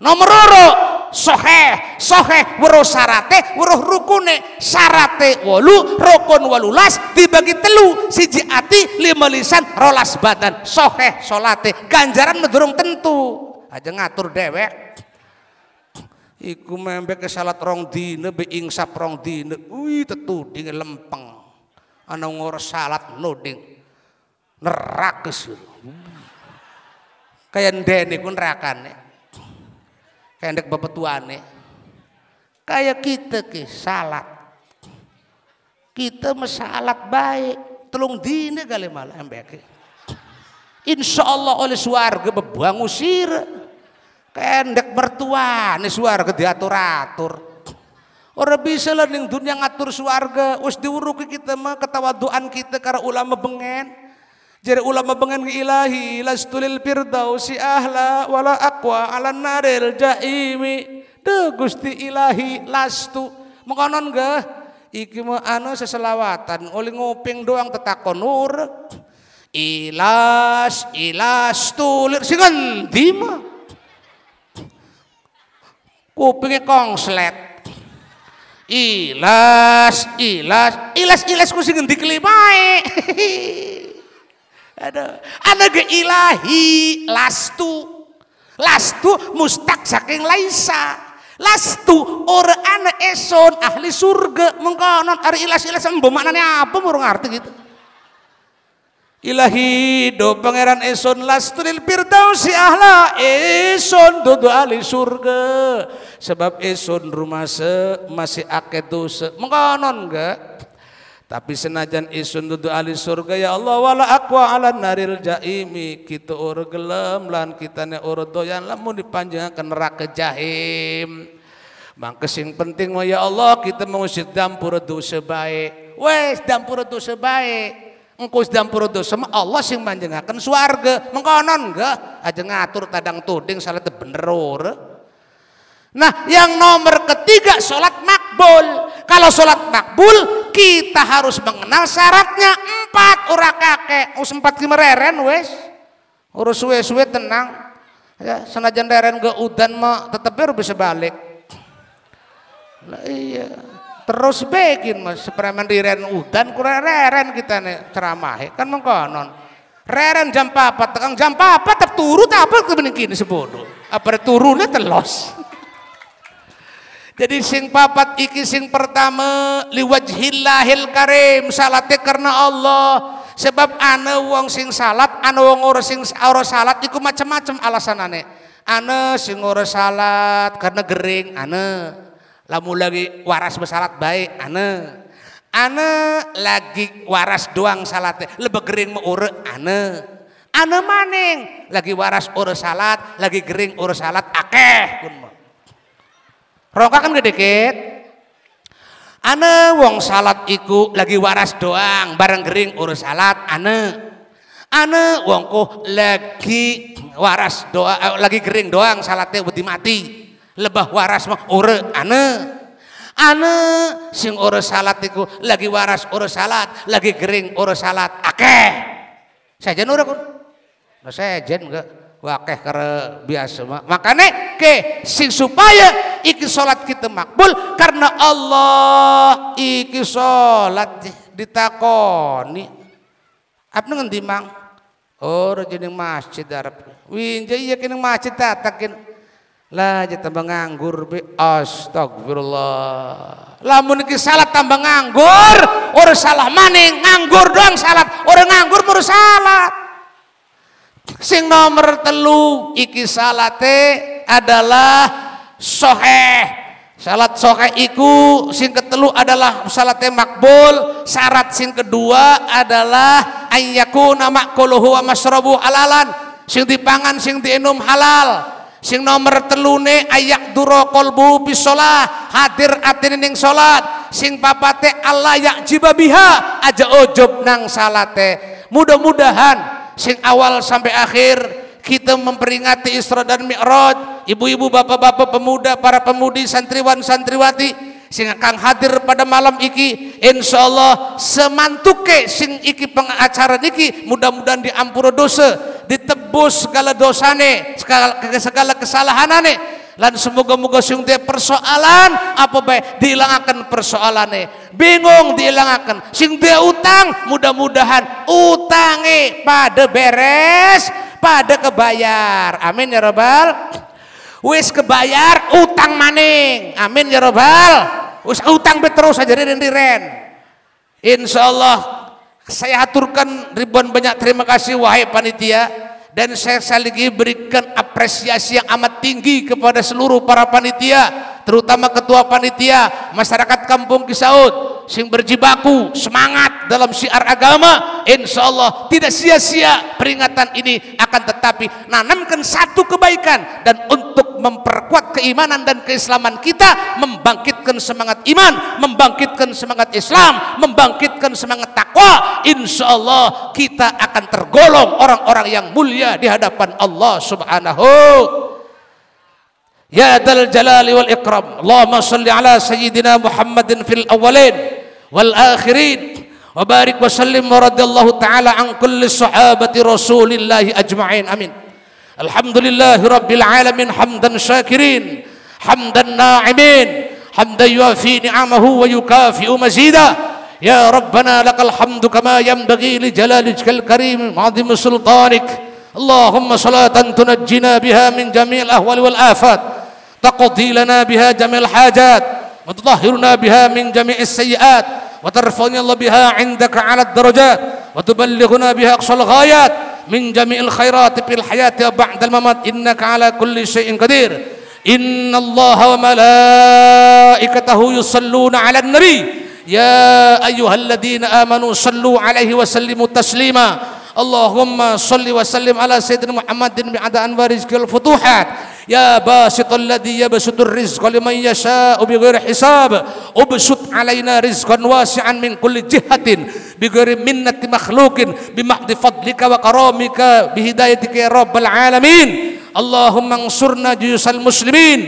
nomor urut soheh soheh weruh sarate weruh rukune sarate wolu rukun walulas dibagi telu siji ati lima lisan rolas badan soheh solate ganjaran medurung tentu aja ngatur dewek iku membek ke salat rong dina be ingsap rong dina wih tetuding lempeng ana ngor salat nuding nerakes kayak ndene ku nerakane Kendek bepetuane. Kayak kita ke salat. Kita mesalat baik. Telung dini kali malah embek. Insya Allah oleh suarga bebangusir, sir. Kendek mertua nih suarga diatur-atur. Orang bisa lah dunia ngatur suarga. Us diuruki kita mah ketawa doan kita karena ulama bengen. Jadi ulama bengan ilahi lastulil firdausi ahla wala akwa ala naril jaimi. Duh Gusti Ilahi lastu. Mengkonon ga iki mau anu seselawatan oleh nguping doang tetakon nur. Ilas ilas tulir singan dima kupingnya kongslet. Ilas ilas ilas ilas ku sing endi Aduh, anak ge ilahi lastu. Lastu mustak saking laisa. Lastu ora ana eson ahli surga mengkonon ari ilas-ilas ni apa murung arti gitu. Ilahi do pangeran Eson lastu lastunil firdausi ahla Eson dodo ahli surga sebab Eson rumah se masih akeh dosa mengkonon enggak tapi senajan isun duduk ahli surga ya Allah wala aku ala naril jaimi kita ur gelem lan kita ne ur doyan lamun dipanjang ke neraka jahim. Mang kesing penting ya Allah kita mengusir dampur dosa baik. Wes dampur dosa baik. Engkau dampur dosa mah Allah sing akan suarga Mengkonon enggak aja ngatur tadang tuding salah bener Nah, yang nomor ketiga sholat makbul. Kalau sholat makbul, kita harus mengenal syaratnya empat orang kakek. Us oh, empat reren, wes. Urus wes suwe tenang. Ya, senajan deren ke udan mah tetep bisa balik. Lah iya. Terus bikin mas sepreman diren udan kurang reren kita nih ceramah kan mengkonon. Reren jam apa, tekan jam 4 tetap turut apa kebening kini sebodoh. Apa turunnya telos. Jadi sing papat iki sing pertama liwajhillahil karim salate karena Allah. Sebab ana wong sing salat, ana wong ora sing ora salat iku macam-macam alasanane. Ana sing ora salat karena gering, ana. lamu lagi waras bersalat baik, ana. Ana lagi waras doang salate, lebih gering mau ora, ana. Ana maning lagi waras ora salat, lagi gering ora salat akeh kun mah. Roka kan gede dikit. Ane wong salat iku lagi waras doang, bareng gering urus salat ane. Ane wongku lagi waras doa eh, lagi gering doang salatnya buti mati. Lebah waras mah ure ane. Ane sing urus salat iku lagi waras urus salat, lagi gering urus salat akeh. Saya ora aku. Nah, sajen enggak wakeh kare biasa mak makanya ke sing supaya iki sholat kita makbul karena Allah iki sholat ditakoni apa ngendi mang oh yang masjid Arab winja iya kini masjid tatakin lah jadi tambah nganggur bi astagfirullah lamun iki salat tambah nganggur orang salah maning nganggur doang salat orang nganggur baru salat Sing nomor telu iki salate adalah soheh. Salat soheh iku sing ketelu adalah salate makbul. Syarat sing kedua adalah ayyaku nama kuluhu wa masrobu halalan. Sing dipangan sing diinum halal. Sing nomor telune ayak duro kolbu bisolah hadir atin ning salat. Sing papate Allah yak jibabiha aja ojob nang salate. Mudah-mudahan sing awal sampai akhir kita memperingati Isra dan Mi'raj ibu-ibu bapak-bapak pemuda para pemudi santriwan santriwati sing akan hadir pada malam iki insya Allah semantuke sing iki pengacara iki mudah-mudahan diampura dosa ditebus segala dosane segala, segala kesalahanane lan semoga-moga sing dia persoalan apa baik dihilangkan persoalannya bingung dihilangkan sing dia utang mudah-mudahan utangi pada beres pada kebayar amin ya robbal wis kebayar utang maning amin ya robbal wis utang terus aja diren Insya insyaallah saya aturkan ribuan banyak terima kasih wahai panitia dan saya sekali berikan apresiasi yang amat tinggi kepada seluruh para panitia terutama ketua panitia masyarakat kampung Kisaut sing berjibaku semangat dalam syiar agama insya Allah tidak sia-sia peringatan ini akan tetapi nanamkan satu kebaikan dan untuk memperkuat keimanan dan keislaman kita membangkitkan semangat iman membangkitkan semangat Islam membangkitkan semangat takwa insya Allah kita akan tergolong orang-orang yang mulia di hadapan Allah subhanahu يا ذا الجلال والإكرام اللهم صل على سيدنا محمد في الأولين والآخرين وبارك وسلم ورضي الله تعالى عن كل صحابة رسول الله أجمعين أمين الحمد لله رب العالمين حمدا شاكرين حمدا ناعمين حمدا يوافي نعمه ويكافئ مزيدا يا ربنا لك الحمد كما ينبغي لجلالك الكريم وعظيم سلطانك اللهم صلاة تنجينا بها من جميع الأهوال والآفات تقضي لنا بها جميع الحاجات وتطهرنا بها من جميع السيئات وترفعنا الله بها عندك على الدرجات وتبلغنا بها أقصى الغايات من جميع الخيرات في الحياة وبعد الممات إنك على كل شيء قدير إن الله وملائكته يصلون على النبي يا أيها الذين آمنوا صلوا عليه وسلموا تسليما اللهم صل وسلم على سيدنا محمد بعد أنوار الفتوحات يا باسط الذي يبسط الرزق لمن يشاء بغير حساب ابسط علينا رزقا واسعا من كل جهة بغير منة مخلوق بمحض فضلك وكرامك بهدايتك يا رب العالمين اللهم انصرنا جيوش المسلمين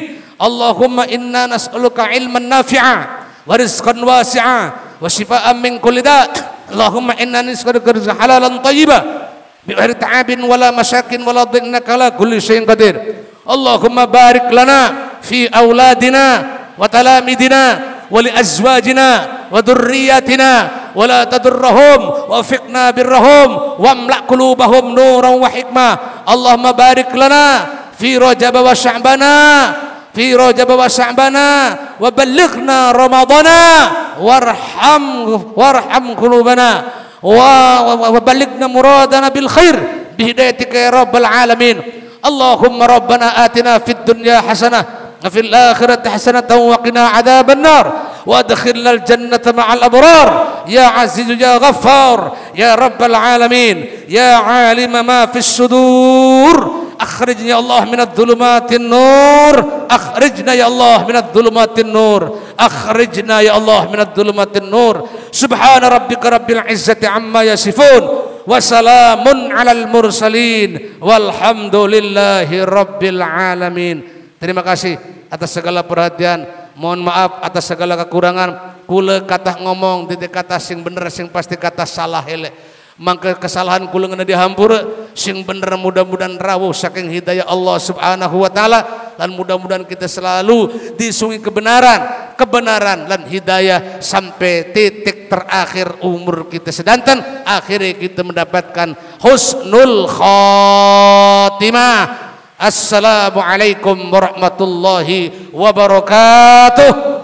اللهم إنا نسألك علما نافعا ورزقا واسعا وشفاء من كل داء اللهم إنا نسألك رزقا حلالا طيبا بغير تعب ولا مشاكل ولا ضنك على كل شيء قدير اللهم بارك لنا في أولادنا وتلامذنا ولأزواجنا وذرياتنا ولا تضرهم وفقنا برهم واملأ قلوبهم نورا وحكمة اللهم بارك لنا في رجب وشعبنا في رجب وشعبنا وبلغنا رمضان وارحم وارحم قلوبنا وبلغنا مرادنا بالخير بهدايتك يا رب العالمين اللهم ربنا آتنا في الدنيا حسنة وفي الآخرة حسنة وقنا عذاب النار وادخلنا الجنة مع الأبرار يا عزيز يا غفار يا رب العالمين يا عالم ما في الصدور أخرجني يا الله من الظلمات النور أخرجنا يا الله من الظلمات النور أخرجنا يا الله من الظلمات النور سبحان ربك رب العزة عما يصفون Wassalamun alal mursalin Walhamdulillahi rabbil alamin Terima kasih atas segala perhatian Mohon maaf atas segala kekurangan Kule kata ngomong Titik kata sing bener sing pasti kata salah elek maka kesalahan kula ngena dihampur sing bener mudah-mudahan rawuh saking hidayah Allah Subhanahu wa taala dan mudah-mudahan kita selalu disungi kebenaran kebenaran dan hidayah sampai titik terakhir umur kita sedanten akhirnya kita mendapatkan husnul khatimah Assalamualaikum warahmatullahi wabarakatuh